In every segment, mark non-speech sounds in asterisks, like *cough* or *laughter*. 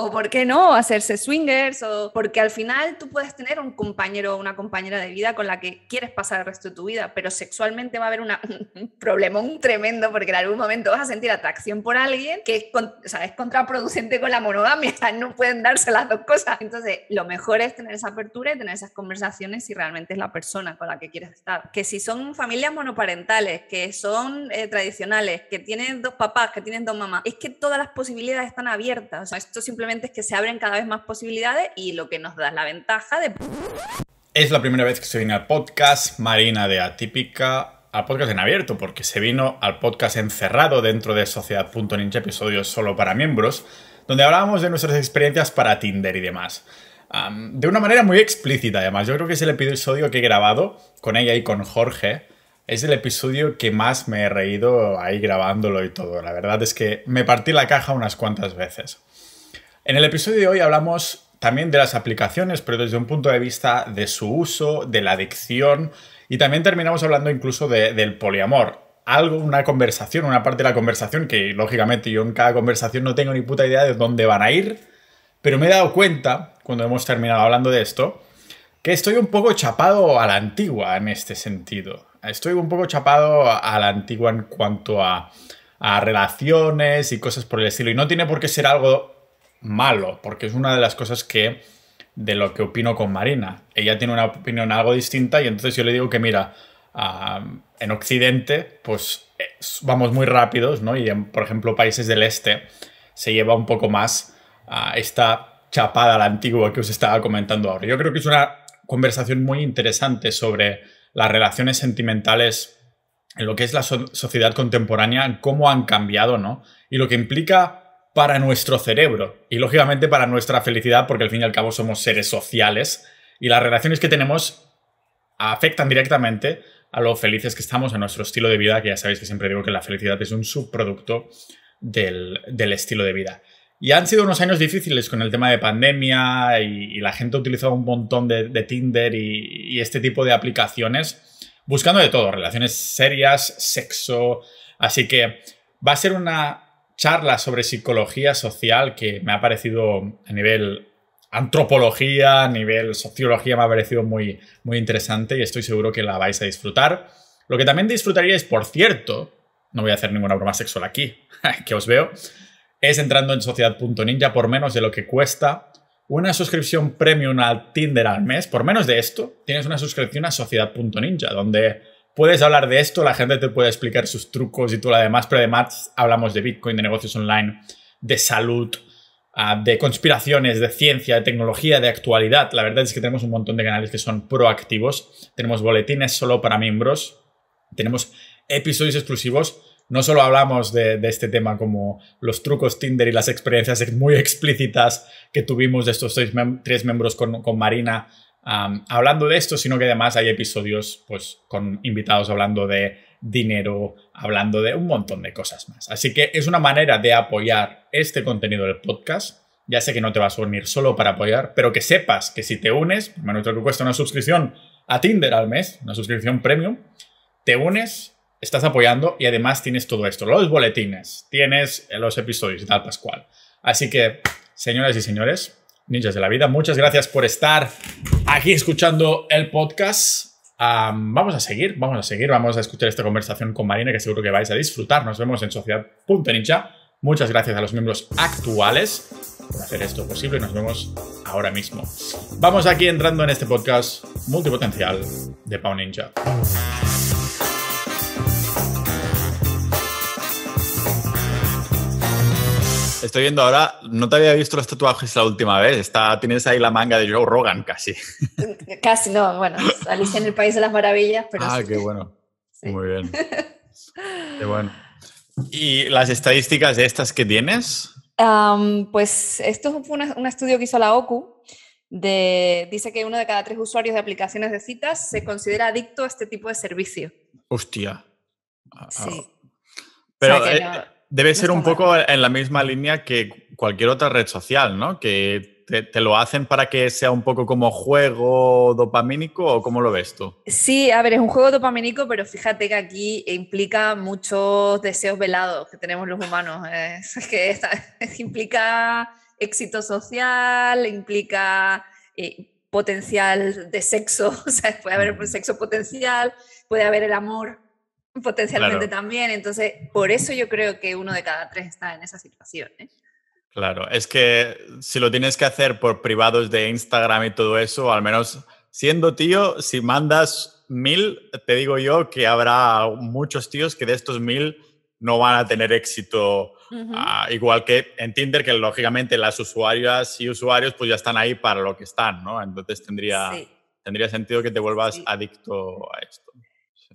o por qué no, hacerse swingers, o porque al final tú puedes tener un compañero o una compañera de vida con la que quieres pasar el resto de tu vida, pero sexualmente va a haber *laughs* un problema tremendo porque en algún momento vas a sentir atracción por alguien que es, contraproducente con la monogamia, *laughs* no pueden darse las dos cosas. Entonces, lo mejor es tener esa apertura y tener esas conversaciones si realmente es la persona con la que quieres estar. Que si son familias monoparentales, que son eh, tradicionales, que tienen dos papás, que tienen dos mamás, es que todas las posibilidades están abiertas. O sea, esto simplemente es que se abren cada vez más posibilidades y lo que nos da la ventaja de... Es la primera vez que se viene al podcast Marina de Atípica, al podcast en abierto, porque se vino al podcast encerrado dentro de Sociedad.ninja, episodios solo para miembros, donde hablábamos de nuestras experiencias para Tinder y demás. de una manera muy explícita, además. Yo creo que es el episodio que he grabado con ella y con Jorge. Es el episodio que más me he reído ahí grabándolo y todo. La verdad es que me partí la caja unas cuantas veces. En el episodio de hoy hablamos también de las aplicaciones, pero desde un punto de vista de su uso, de la adicción y también terminamos hablando incluso del poliamor. Algo, una conversación, una parte de la conversación que lógicamente yo en cada conversación no tengo ni puta idea de dónde van a ir, pero me he dado cuenta, cuando hemos terminado hablando de esto, que estoy un poco chapado a la antigua en este sentido. Estoy un poco chapado a la antigua en cuanto a, a relaciones y cosas por el estilo. Y no tiene por qué ser algo malo, porque es una de las cosas que de lo que opino con Marina. Ella tiene una opinión algo distinta y entonces yo le digo que mira, en Occidente pues eh, vamos muy rápidos, ¿no? Y en, por ejemplo, países del este se lleva un poco más a esta chapada la antigua que os estaba comentando ahora. Yo creo que es una conversación muy interesante sobre las relaciones sentimentales en lo que es la sociedad contemporánea, cómo han cambiado, ¿no? Y lo que implica para nuestro cerebro y lógicamente para nuestra felicidad porque al fin y al cabo somos seres sociales y las relaciones que tenemos afectan directamente a lo felices que estamos, a nuestro estilo de vida, que ya sabéis que siempre digo que la felicidad es un subproducto del, estilo de vida. Y han sido unos años difíciles con el tema de pandemia y, la gente ha utilizado un montón de, Tinder y este tipo de aplicaciones buscando de todo, relaciones serias, sexo, así que va a ser una charla sobre psicología social que me ha parecido a nivel antropología, a nivel sociología, me ha parecido muy, muy interesante y estoy seguro que la vais a disfrutar. Lo que también disfrutaríais, por cierto, no voy a hacer ninguna broma sexual aquí, *laughs* que os veo, es entrando en sociedad.ninja por menos de lo que cuesta una suscripción premium al Tinder al mes. Por menos de esto, tienes una suscripción a sociedad.ninja, donde puedes hablar de esto, la gente te puede explicar sus trucos y todo lo demás, pero además hablamos de Bitcoin, de negocios online, de salud, ah, de conspiraciones, de ciencia, de tecnología, de actualidad. La verdad es que tenemos un montón de canales que son proactivos. Tenemos boletines solo para miembros. Tenemos episodios exclusivos. No solo hablamos de, este tema como los trucos Tinder y las experiencias muy *laughs* explícitas que tuvimos de estos tres miembros con Marina hablando de esto, sino que además hay episodios pues, con invitados hablando de dinero, hablando de un montón de cosas más. Así que es una manera de apoyar este contenido del podcast. Ya sé que no te vas a unir solo para apoyar, pero que sepas que si te unes, por menos que cuesta una suscripción a Tinder al mes, una suscripción premium, te unes, estás apoyando y además tienes todo esto, los boletines, tienes los episodios y tal, Pascual. Así que, señoras y señores, ninjas de la vida. Muchas gracias por estar aquí escuchando el podcast. vamos a seguir, vamos a seguir, vamos a escuchar esta conversación con Marina que seguro que vais a disfrutar. Nos vemos en sociedad.ninja. Muchas gracias a los miembros actuales por hacer esto posible. Nos vemos ahora mismo. Vamos aquí entrando en este podcast multipotencial de Pau Ninja. estoy viendo ahora, no te había visto los tatuajes la última vez. Está, tienes ahí la manga de Joe Rogan casi. *laughs* Casi, no, bueno, Alicia en el País de las Maravillas. Pero ah, qué bueno. *laughs* Muy bien. *laughs* qué bueno. ¿Y las estadísticas de estas que tienes? pues esto fue un, estudio que hizo la OCU. dice que uno de cada tres usuarios de aplicaciones de citas se considera adicto a este tipo de servicio. Hostia. Ah, sí. Ah. Pero, eh, Debe ser un poco en la misma línea que cualquier otra red social, ¿no? Que te, lo hacen para que sea un poco como juego dopamínico o cómo lo ves tú? Sí, a ver, es un juego dopamínico, pero fíjate que aquí implica muchos deseos velados que tenemos los humanos. *laughs* que implica éxito social, implica eh, potencial de sexo, *laughs* o sea, puede haber mm. sexo potencial, puede haber el amor Potencialmente también. Entonces, por eso yo creo que uno de cada tres está en esa situación. ¿eh? Claro, es que si lo tienes que hacer por privados de Instagram y todo eso, al menos siendo tío, si mandas mil, te digo yo que habrá muchos tíos que de estos mil no van a tener éxito. Ah, igual que en Tinder, que lógicamente las usuarias y usuarios pues ya están ahí para lo que están, ¿no? Entonces tendría, tendría sentido que te vuelvas adicto a esto.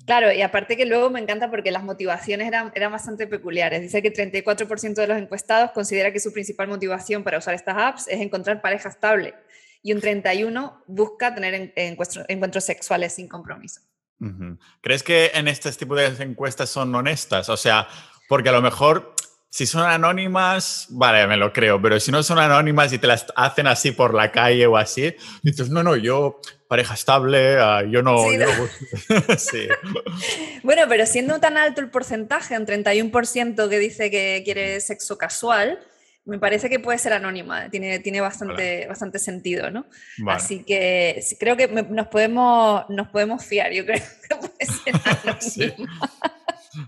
Claro, y aparte que luego me encanta porque las motivaciones eran, eran bastante peculiares. Dice que 34% de los encuestados considera que su principal motivación para usar estas apps es encontrar pareja estable y un 31% busca tener encuentros sexuales sin compromiso. ¿Crees que en este tipo de encuestas son honestas? O sea, porque a lo mejor si son anónimas, vale, me lo creo, pero si no son anónimas y te las hacen así por la calle o así, dices, no, no, yo pareja estable, ah, yo no... *laughs* *laughs* Bueno, pero siendo tan alto el porcentaje, un 31% que dice que quiere sexo casual, me parece que puede ser anónima, eh, tiene, tiene bastante, bastante sentido, ¿no? Así que creo que nos, podemos, nos podemos fiar, yo creo *laughs* que puede ser anónima.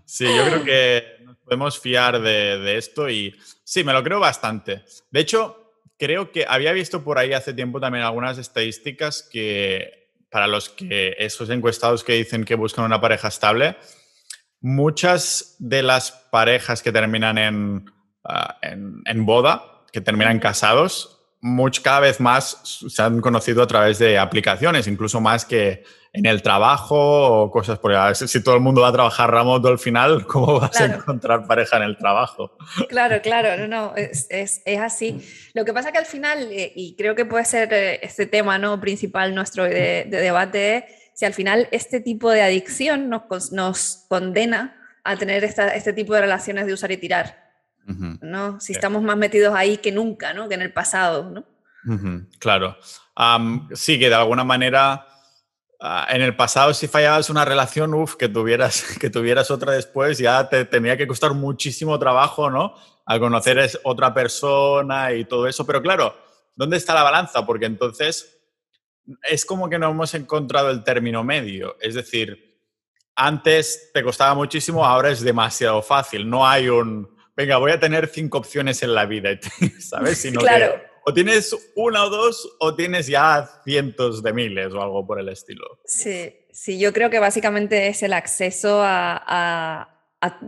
sí, yo creo que podemos fiar de, esto y sí, me lo creo bastante. De hecho, creo que había visto por ahí hace tiempo también algunas estadísticas que para los que esos encuestados que dicen que buscan una pareja estable, muchas de las parejas que terminan en, ah, en, en boda, que terminan casados, cada vez más se han conocido a través de aplicaciones, incluso más que en el trabajo o cosas por ahí. Si todo el mundo va a trabajar remoto al final, *laughs* ¿cómo vas a encontrar pareja en el trabajo? Claro, claro, no, no, es, así. Lo que pasa que al final, eh, y creo que puede ser eh, este tema ¿no? principal nuestro de, debate, si al final este tipo de adicción nos, condena a tener este tipo de relaciones de usar y tirar. ¿no? Si eh. estamos más metidos ahí que nunca, ¿no? Que en el pasado, ¿no? Claro. sí, que de alguna manera ah, en el pasado si fallabas una relación, uff, que tuvieras, *laughs* que tuvieras otra después, ya te tenía que costar muchísimo trabajo, ¿no? Al conocer a otra persona y todo eso. Pero claro, ¿dónde está la balanza? Porque entonces es como que no hemos encontrado el término medio. Es decir, antes te costaba muchísimo, ahora es demasiado fácil. No hay un venga, voy a tener cinco opciones en la vida, *laughs* ¿sabes? o tienes una o dos o tienes ya cientos de miles o algo por el estilo. Sí, sí, yo creo que básicamente es el acceso a,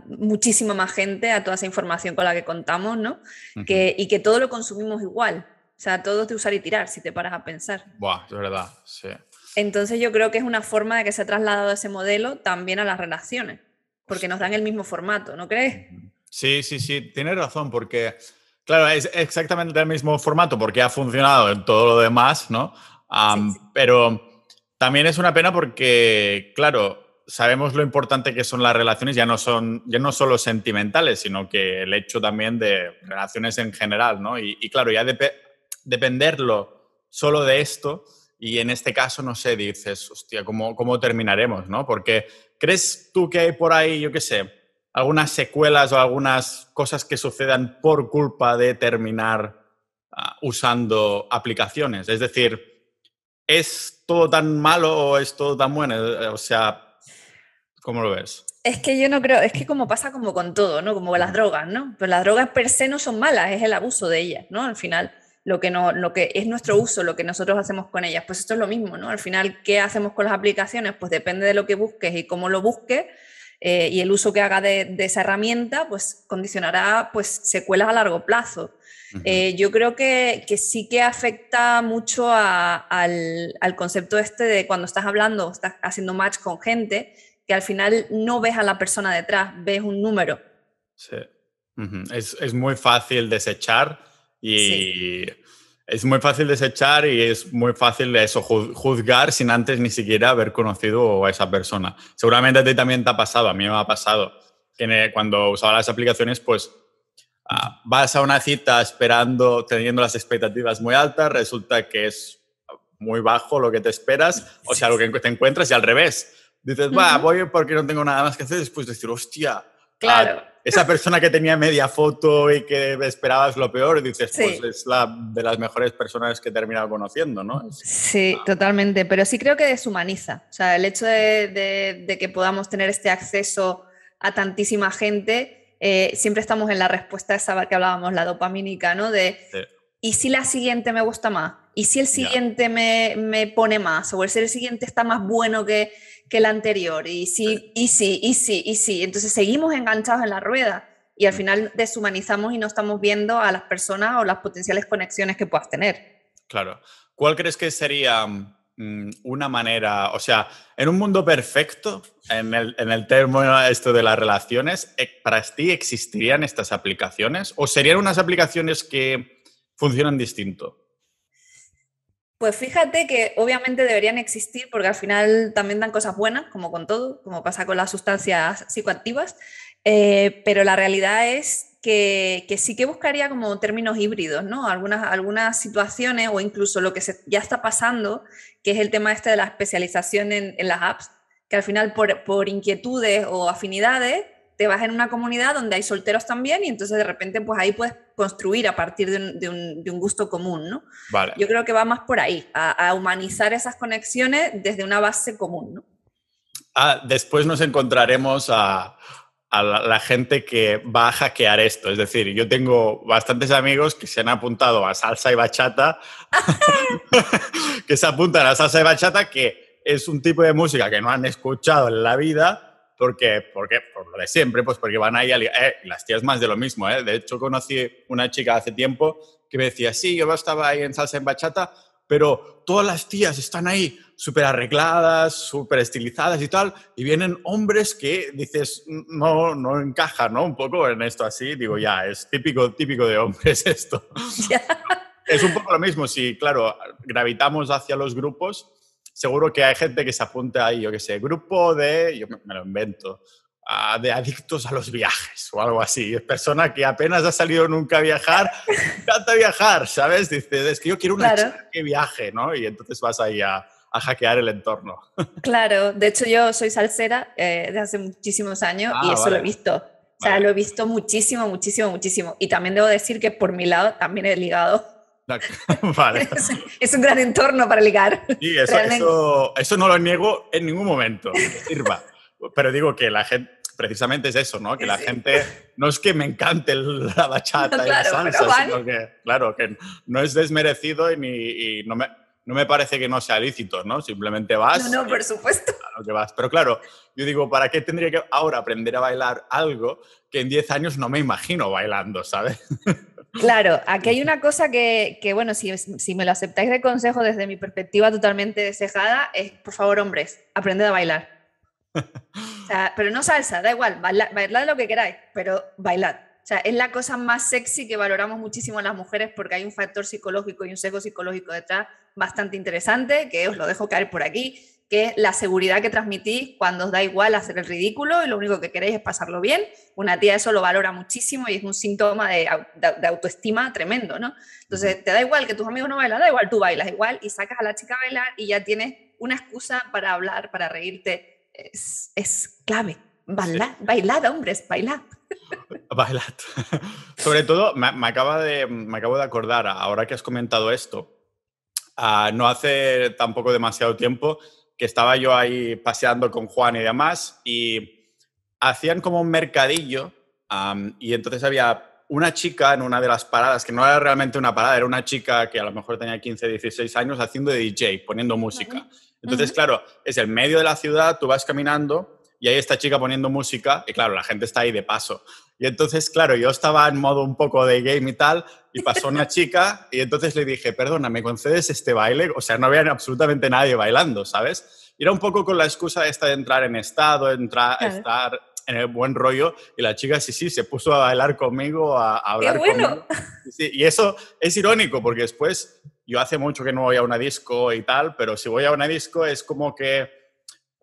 muchísima más gente, a toda esa información con la que contamos, ¿no? y que todo lo consumimos igual. O sea, todo es de usar y tirar, si te paras a pensar. Buah, es verdad, sí. Entonces yo creo que es una forma de que se ha trasladado ese modelo también a las relaciones, porque nos dan el mismo formato, ¿no crees? Sí, sí, sí, tienes razón, porque, claro, es exactamente el mismo formato, porque ha funcionado en todo lo demás, ¿no? Pero también es una pena porque, claro, sabemos lo importante que son las relaciones, ya no, son, ya no solo sentimentales, sino que el hecho también de relaciones en general, ¿no? Y, claro, ya dependerlo solo de esto, y en este caso, no sé, dices, hostia, ¿cómo, cómo terminaremos, ¿no? Porque, ¿crees tú que hay por ahí, yo qué sé, algunas secuelas o algunas cosas que sucedan por culpa de terminar ah, usando aplicaciones. Es decir, ¿es todo tan malo o es todo tan bueno? O sea, ¿cómo lo ves? Es que yo no creo, es que como pasa como con todo, ¿no? Como con las drogas, ¿no? Pero las drogas per se no son malas, es el abuso de ellas, ¿no? Al final, lo que, no, lo que es nuestro uso, lo que nosotros hacemos con ellas, pues esto es lo mismo, ¿no? Al final, ¿qué hacemos con las aplicaciones? Pues depende de lo que busques y cómo lo busques, eh, y el uso que haga de, esa herramienta, pues condicionará pues, secuelas a largo plazo. Eh, yo creo que, sí que afecta mucho al, concepto este de cuando estás hablando, estás haciendo match con gente, que al final no ves a la persona detrás, ves un número. Sí. es, muy fácil desechar y es muy fácil desechar y es muy fácil eso, juzgar sin antes ni siquiera haber conocido a esa persona. Seguramente a ti también te ha pasado, a mí me ha pasado, que cuando usaba las aplicaciones, pues ah, vas a una cita esperando, teniendo las expectativas muy altas, resulta que es muy bajo lo que te esperas, o sea, lo que te encuentras y al revés. Dices, va, voy porque no tengo nada más que hacer, después decir, hostia, Claro. esa persona que tenía media foto y que esperabas lo peor, dices, pues es la de las mejores personas que he terminado conociendo, ¿no? sí, totalmente, pero sí creo que deshumaniza. O sea, el hecho de, que podamos tener este acceso a tantísima gente, eh, siempre estamos en la respuesta esa que hablábamos, la dopamínica, ¿no? De, ¿y si la siguiente me gusta más? ¿Y si el siguiente me, me pone más? ¿O el si el siguiente está más bueno que, que la anterior, y sí, y sí, y sí, y sí. Entonces seguimos enganchados en la rueda y al mm. final deshumanizamos y no estamos viendo a las personas o las potenciales conexiones que puedas tener. Claro. ¿Cuál crees que sería mm, una manera, o sea, en un mundo perfecto, en el, en el esto de las relaciones, eh, ¿para ti existirían estas aplicaciones o serían unas aplicaciones que funcionan distinto? Pues fíjate que obviamente deberían existir porque al final también dan cosas buenas, como con todo, como pasa con las sustancias psicoactivas, eh, pero la realidad es que, sí que buscaría como términos híbridos, ¿no? Algunas, situaciones o incluso lo que ya está pasando, que es el tema este de la especialización en, las apps, que al final por inquietudes o afinidades te vas en una comunidad donde hay solteros también y entonces de repente pues ahí puedes construir a partir de un, gusto común, ¿no? Yo creo que va más por ahí, a, humanizar esas conexiones desde una base común, ¿no? Ah, después nos encontraremos a, la, gente que va a hackear esto. Es decir, yo tengo bastantes amigos que se han apuntado a salsa y bachata, *laughs* *laughs* que se apuntan a salsa y bachata, que es un tipo de música que no han escuchado en la vida, porque, porque por lo de siempre, pues porque van ahí eh, las tías más de lo mismo, ¿eh? De hecho, conocí una chica hace tiempo que me decía, sí, yo estaba ahí en salsa en bachata, pero todas las tías están ahí súper arregladas, súper estilizadas y tal, y vienen hombres que dices, no, no encaja, ¿no? Un poco en esto así, digo, ya, es típico, típico de hombres *laughs* esto. es un poco lo mismo, si, claro, gravitamos hacia los grupos, seguro que hay gente que se apunta ahí, yo qué sé, grupo de, yo me lo invento, de adictos a los viajes o algo así. Es persona que apenas ha salido nunca a viajar, *laughs* encanta viajar, ¿sabes? Dice, es que yo quiero una que viaje, ¿no? Y entonces vas ahí a, hackear el entorno. *laughs* claro, de hecho yo soy salsera eh, de hace muchísimos años ah, y eso lo he visto. O sea, lo he visto muchísimo, muchísimo, muchísimo. Y también debo decir que por mi lado también he ligado *laughs* *laughs* es, un gran entorno para ligar. Sí, eso, eso, no lo niego en ningún momento, sirva. Pero digo que la gente, precisamente es eso, ¿no? Que la gente, no es que me encante la bachata y claro, la salsa, sino que, claro, que no es desmerecido y, no, me, no, me, parece que no sea lícito, ¿no? Simplemente vas. No, no, por supuesto. Lo que vas. Pero claro, yo digo, ¿para qué tendría que ahora aprender a bailar algo que en 10 años no me imagino bailando, ¿sabes? *laughs* Claro, aquí hay una cosa que, que bueno, si, me lo aceptáis de consejo desde mi perspectiva totalmente desejada, es, por favor, hombres, aprended a bailar. pero no salsa, da igual, bailad, bailad lo que queráis, pero bailad. O sea, es la cosa más sexy que valoramos muchísimo las mujeres porque hay un factor psicológico y un sesgo psicológico detrás bastante interesante, que os lo dejo caer por aquí que la seguridad que transmitís cuando os da igual hacer el ridículo y lo único que queréis es pasarlo bien. Una tía eso lo valora muchísimo y es un síntoma de, autoestima tremendo, ¿no? Entonces, te da igual que tus amigos no bailan, da igual, tú bailas igual y sacas a la chica a bailar y ya tienes una excusa para hablar, para reírte. Es, clave. Bailad, bailad, hombres, bailad. *laughs* Bailad. *laughs* Sobre todo, me, acaba de, me acabo de acordar, ahora que has comentado esto, no hace tampoco demasiado tiempo, que estaba yo ahí paseando con Juan y demás, y hacían como un mercadillo, y entonces había una chica en una de las paradas, que no era realmente una parada, era una chica que a lo mejor tenía 15, 16 años haciendo de DJ, poniendo música. Entonces, claro, es el medio de la ciudad, tú vas caminando y hay esta chica poniendo música, y claro, la gente está ahí de paso. Y entonces, claro, yo estaba en modo un poco de game y tal, pasó una chica y entonces le dije, perdona, ¿me concedes este baile? O sea, no había absolutamente nadie bailando, ¿sabes? Y era un poco con la excusa esta de entrar en estado, entrar, a estar en el buen rollo y la chica sí, sí, se puso a bailar conmigo, a, hablar. Qué y eso es irónico porque después yo hace mucho que no voy a una disco y tal, pero si voy a una disco es como que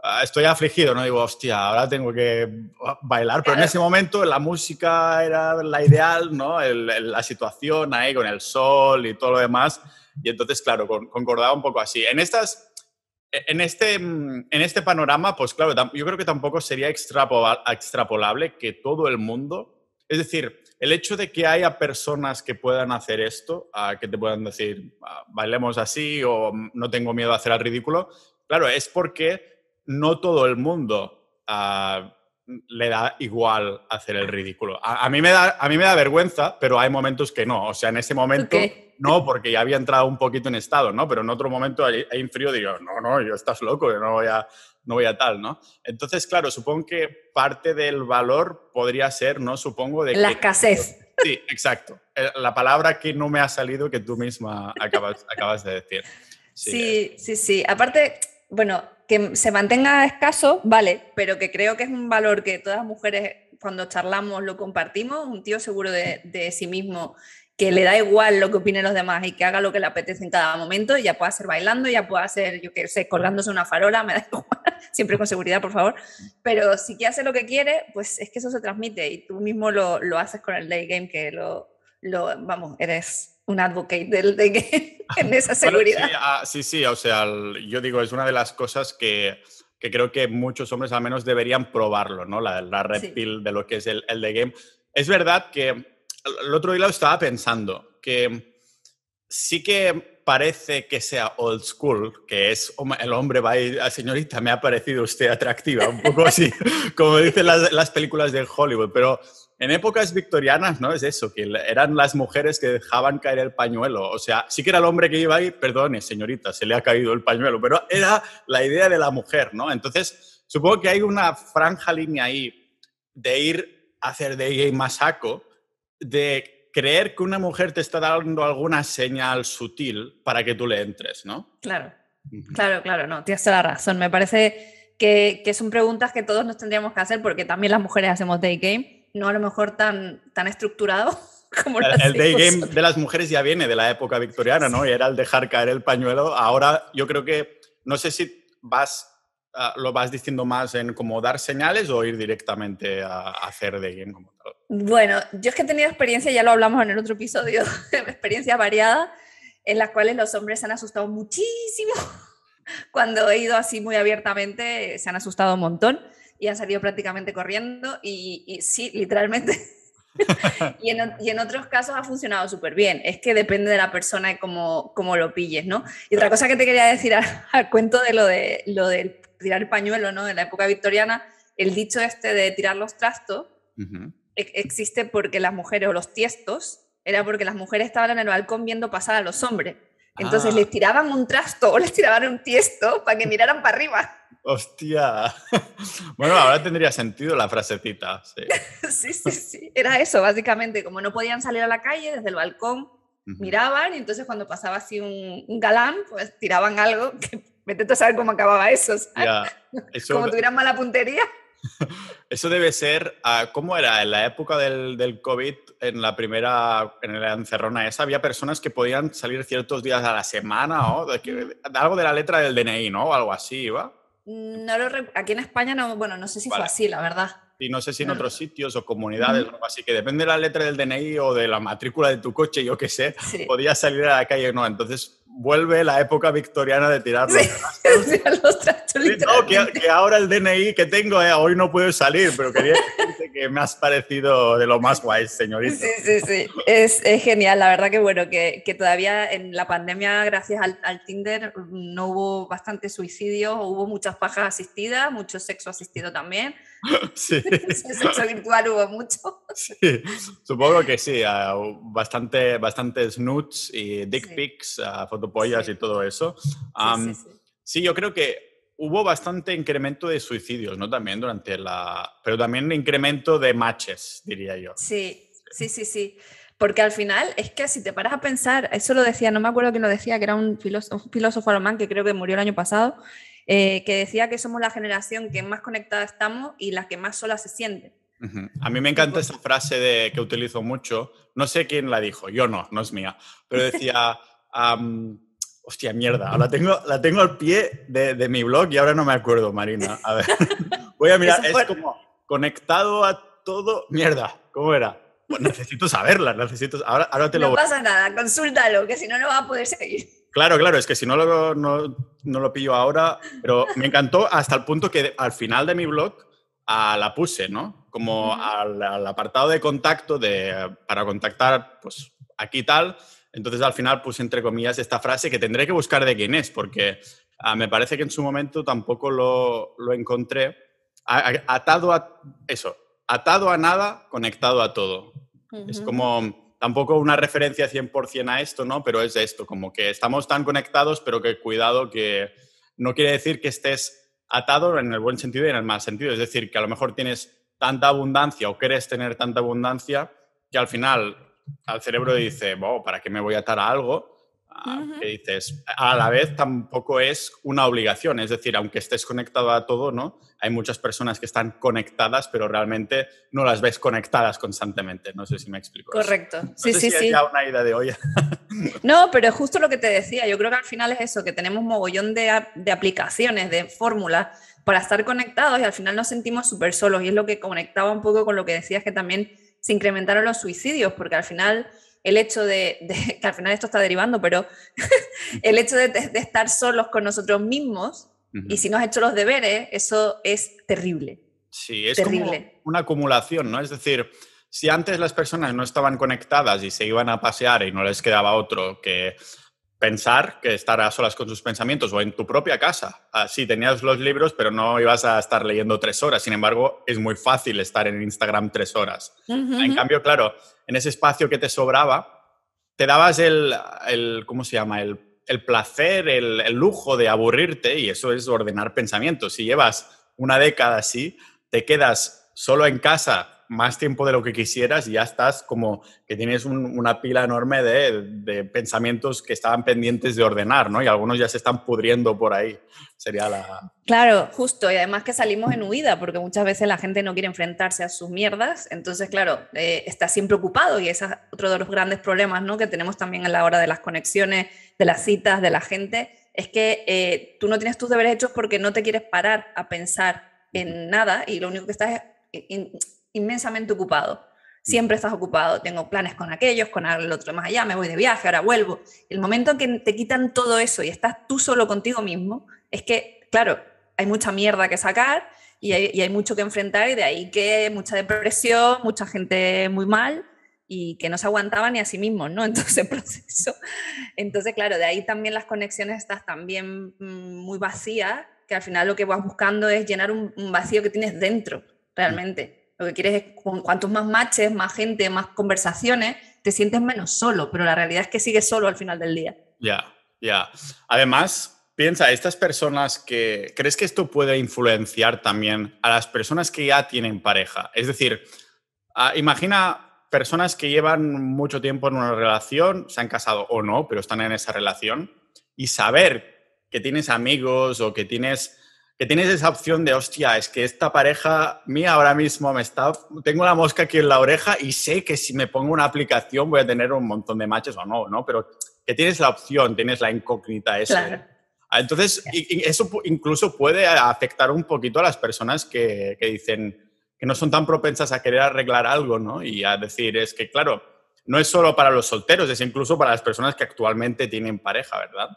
Ah, estoy afligido, ¿no? Digo, hostia, ahora tengo que ah, bailar, pero en eh. ese momento la música era la ideal, ¿no? la situación ahí con el sol y todo lo demás. Y entonces, claro, concordaba un poco así. En estas... E, en este, mm, en este panorama, pues claro, yo creo que tampoco sería extrapolable que todo el mundo, es decir, el hecho de que haya personas que puedan hacer esto, que te puedan decir, ah, bailemos así o no tengo miedo a hacer el ridículo, claro, es porque no todo el mundo ah, le da igual hacer el ridículo. A, mí me da, a mí me da vergüenza, pero hay momentos que no. O sea, en ese momento no, porque ya había entrado un poquito en estado, ¿no? Pero en otro momento ahí, en frío digo, no, no, yo estás loco, yo no voy a, no voy a tal, ¿no? Entonces, claro, supongo que parte del valor podría ser, ¿no? Supongo de... La escasez. Sí, exacto. Eh, la palabra que no me ha salido que tú misma acabas, acabas de decir. sí, sí, sí. Aparte, bueno, que se mantenga escaso, vale, pero que creo que es un valor que todas las mujeres cuando charlamos lo compartimos, un tío seguro de, sí mismo que le da igual lo que opinen los demás y que haga lo que le apetece en cada momento, ya pueda ser bailando, ya pueda ser, yo qué sé, colgándose una farola, me da *laughs* igual, siempre con seguridad, por favor, pero si que hace lo que quiere, pues es que eso se transmite y tú mismo lo, haces con el day game, que lo, lo vamos, eres un advocate del de, Game *laughs* en esa seguridad. Ah, sí, sí, o sea, yo digo, es una de las cosas que, que, creo que muchos hombres al menos deberían probarlo, ¿no? La, la red de lo que es el, el de game. Es verdad que el otro día estaba pensando, que sí que parece que sea old school, que es el hombre va y a ah, señorita, me ha parecido usted atractiva, un poco así, *laughs* como dicen las, las películas de Hollywood, pero en épocas victorianas, ¿no? Es eso, que eran las mujeres que dejaban caer el pañuelo. O sea, sí que era el hombre que iba ahí, perdone, señorita, se le ha caído el pañuelo, pero era la idea de la mujer, ¿no? Entonces, supongo que hay una franja línea ahí de ir a hacer de gay masaco, de creer que una mujer te está dando alguna señal sutil para que tú le entres, ¿no? Claro, claro, claro, no, tienes toda la razón. Me parece que, que son preguntas que todos nos tendríamos que hacer porque también las mujeres hacemos day game no a lo mejor tan, tan estructurado. *laughs* Como el, el day game de las mujeres ya viene de la época victoriana, ¿no? Y era el dejar caer el pañuelo. Ahora yo creo que, no sé si vas ah, lo vas diciendo más en como dar señales o ir directamente a, hacer de game como tal? Bueno, yo es que he tenido experiencia, ya lo hablamos en el otro episodio, *laughs* experiencia variada en las cuales los hombres se han asustado muchísimo. *laughs* Cuando he ido así muy abiertamente, se han asustado un montón y han salido prácticamente corriendo y, sí, literalmente. *laughs* y, en, otros casos ha funcionado súper bien. Es que depende de la persona y cómo, lo pilles, ¿no? Y otra cosa que te quería decir al, cuento de lo, de lo del tirar el pañuelo, ¿no? En la época victoriana, el dicho este de tirar los trastos e-, existe porque las mujeres, o los tiestos, era porque las mujeres estaban en el balcón viendo pasar a los hombres. Entonces ah. les tiraban un trasto o les tiraban un tiesto para que miraran para arriba. Hostia. *laughs* Bueno, ahora tendría sentido la frasecita. *laughs* Sí. sí, sí, Era eso, básicamente. Como no podían salir a la calle desde el balcón, miraban y entonces cuando pasaba así un, galán, pues tiraban algo que *laughs* vete saber cómo acababa eso. eso... Como tuvieran mala puntería. *laughs* Eso debe ser, ah, ¿cómo era? En la época del, COVID, en la primera, en la encerrona esa, había personas que podían salir ciertos días a la semana o de, algo de la letra del DNI, ¿no? O algo así, ¿va? Mm, no aquí en España no, bueno, no sé si fue así, la verdad. Y no sé si en otros sitios o comunidades, así que depende de la letra del DNI o de la matrícula de tu coche, yo qué sé, podías salir a la calle no. Entonces vuelve la época victoriana de *laughs* tirar los *laughs* que, ahora el DNI que tengo, eh, hoy no puedo salir, pero quería decirte que me has parecido de lo más guay, señorita. Sí, sí, sí. Es, genial, la verdad que bueno, que, todavía en la pandemia, gracias al, Tinder, no hubo bastante suicidio hubo muchas pajas asistidas, mucho sexo asistido también. *laughs* *laughs* Sí. sexo virtual hubo mucho. supongo que sí, ah, bastante, bastantes nudes y dick pics, ah, fotopollas y todo eso. sí, yo creo que hubo bastante incremento de suicidios, ¿no? También durante la... Pero también incremento de matches, diría yo. Sí, sí, sí, sí. Porque al final es que si te paras a pensar, eso lo decía, no me acuerdo quién lo decía, que era un filósofo, un filósofo alemán que creo que murió el año pasado, eh, que decía que somos la generación que más conectada estamos y la que más sola se siente. A mí me encanta esa frase de, que utilizo mucho, no sé quién la dijo, yo no, no es mía, pero decía, *laughs* Hostia, mierda. Ahora tengo, la tengo al pie de, de, mi blog y ahora no me acuerdo, Marina. A ver. *laughs* Voy a mirar. Es como conectado a todo. Mierda. ¿Cómo era? Pues necesito saberla, necesito. Ahora, ahora te no lo No pasa nada, consúltalo, que si no, no vas a poder seguir. Claro, claro, es que si no lo, no, lo pillo ahora, pero me encantó hasta el punto que al final de mi blog la puse, ¿no? Como al, al, apartado de contacto de, para contactar, pues aquí tal, entonces al final puse entre comillas esta frase que tendré que buscar de quién es, porque ah, me parece que en su momento tampoco lo, encontré. atado a eso, atado a nada, conectado a todo. Es como tampoco una referencia 100% a esto, ¿no? Pero es esto, como que estamos tan conectados, pero que cuidado que no quiere decir que estés atado en el buen sentido y en el mal sentido. Es decir, que a lo mejor tienes tanta abundancia o quieres tener tanta abundancia que al final al cerebro dice, ¿para qué me voy a atar a algo? Ah, dices, a la vez tampoco es una obligación, es decir, aunque estés conectado a todo, ¿no? Hay muchas personas que están conectadas, pero realmente no las ves conectadas constantemente, no sé si me explico. Correcto, sí, sí, sí. Es ya una idea de hoy. *laughs* no, pero es justo lo que te decía, yo creo que al final es eso, que tenemos mogollón de, de aplicaciones, de fórmulas para estar conectados y al final nos sentimos súper solos y es lo que conectaba un poco con lo que decías que también se incrementaron los suicidios, porque al final el hecho de, *laughs* que al final esto está derivando, pero *laughs* el hecho de, estar solos con nosotros mismos y si no has hecho los deberes, eso es terrible. Sí, es terrible. una acumulación, ¿no? Es decir, si antes las personas no estaban conectadas y se iban a pasear y no les quedaba otro que pensar que estar a solas con tus pensamientos o en tu propia casa. Ah, sí, tenías los libros, pero no ibas a estar leyendo tres horas. Sin embargo, es muy fácil estar en Instagram tres horas. En cambio, claro, en ese espacio que te sobraba, te dabas el, ¿cómo se llama? El, placer, el, el, lujo de aburrirte y eso es ordenar pensamientos. Si llevas una década así, te quedas solo en casa más tiempo de lo que quisieras y ya estás como que tienes una pila enorme de, pensamientos que estaban pendientes de ordenar, ¿no? Y algunos ya se están pudriendo por ahí. Sería la... Claro, justo. Y además que salimos en huida, porque muchas veces la gente no quiere enfrentarse a sus mierdas. Entonces, claro, eh, está siempre ocupado y ese es otro de los grandes problemas, ¿no? Que tenemos también a la hora de las conexiones, de las citas, de la gente. Es que eh, tú no tienes tus deberes hechos porque no te quieres parar a pensar en nada y lo único que estás es eh, inmensamente ocupado. Siempre estás ocupado. Tengo planes con aquellos, con el otro más allá, me voy de viaje, ahora vuelvo. El momento en que te quitan todo eso y estás tú solo contigo mismo, es que, claro, hay mucha mierda que sacar y hay, mucho que enfrentar y de ahí que mucha depresión, mucha gente muy mal y que no se aguantaban ni a sí mismos, ¿no? *laughs* Entonces, proceso. Entonces, claro, de ahí también las conexiones estás también mm, muy vacías, que al final lo que vas buscando es llenar un vacío que tienes dentro, realmente. Lo que quieres es con cuantos más matches, más gente, más conversaciones, te sientes menos solo, pero la realidad es que sigues solo al final del día. Ya, ya. Además, piensa, estas personas que... ¿Crees que esto puede influenciar también a las personas que ya tienen pareja? Es decir, ah, imagina personas que llevan mucho tiempo en una relación, se han casado o no, pero están en esa relación, y saber que tienes amigos o que tienes que tienes esa opción de, hostia, es que esta pareja mía ahora mismo me está, tengo la mosca aquí en la oreja y sé que si me pongo una aplicación voy a tener un montón de machos o no, ¿no? Pero que tienes la opción, tienes la incógnita esa. Ah, entonces, eso incluso puede afectar un poquito a las personas que, que, dicen que no son tan propensas a querer arreglar algo, ¿no? Y a decir, es que claro, no es solo para los solteros, es incluso para las personas que actualmente tienen pareja, ¿verdad?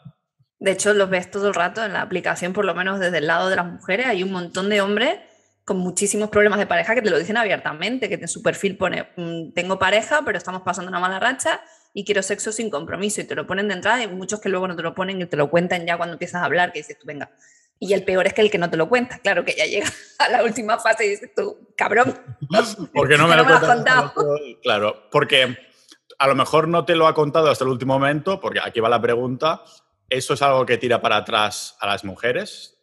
De hecho, los ves todo el rato en la aplicación, por lo menos desde el lado de las mujeres. Hay un montón de hombres con muchísimos problemas de pareja que te lo dicen abiertamente, que en su perfil pone, mm, tengo pareja, pero estamos pasando una mala racha y quiero sexo sin compromiso. Y te lo ponen de entrada y muchos que luego no te lo ponen y te lo cuentan ya cuando empiezas a hablar, que dices tú, venga. Y el peor es que el que no te lo cuenta, claro, que ya llega *laughs* a la última fase y dices tú, cabrón. *laughs* Porque no *laughs* no me lo, lo contado. Claro, porque a lo mejor no te lo ha contado hasta el último momento, porque aquí va la pregunta, ¿Eso es algo que tira para atrás a las mujeres?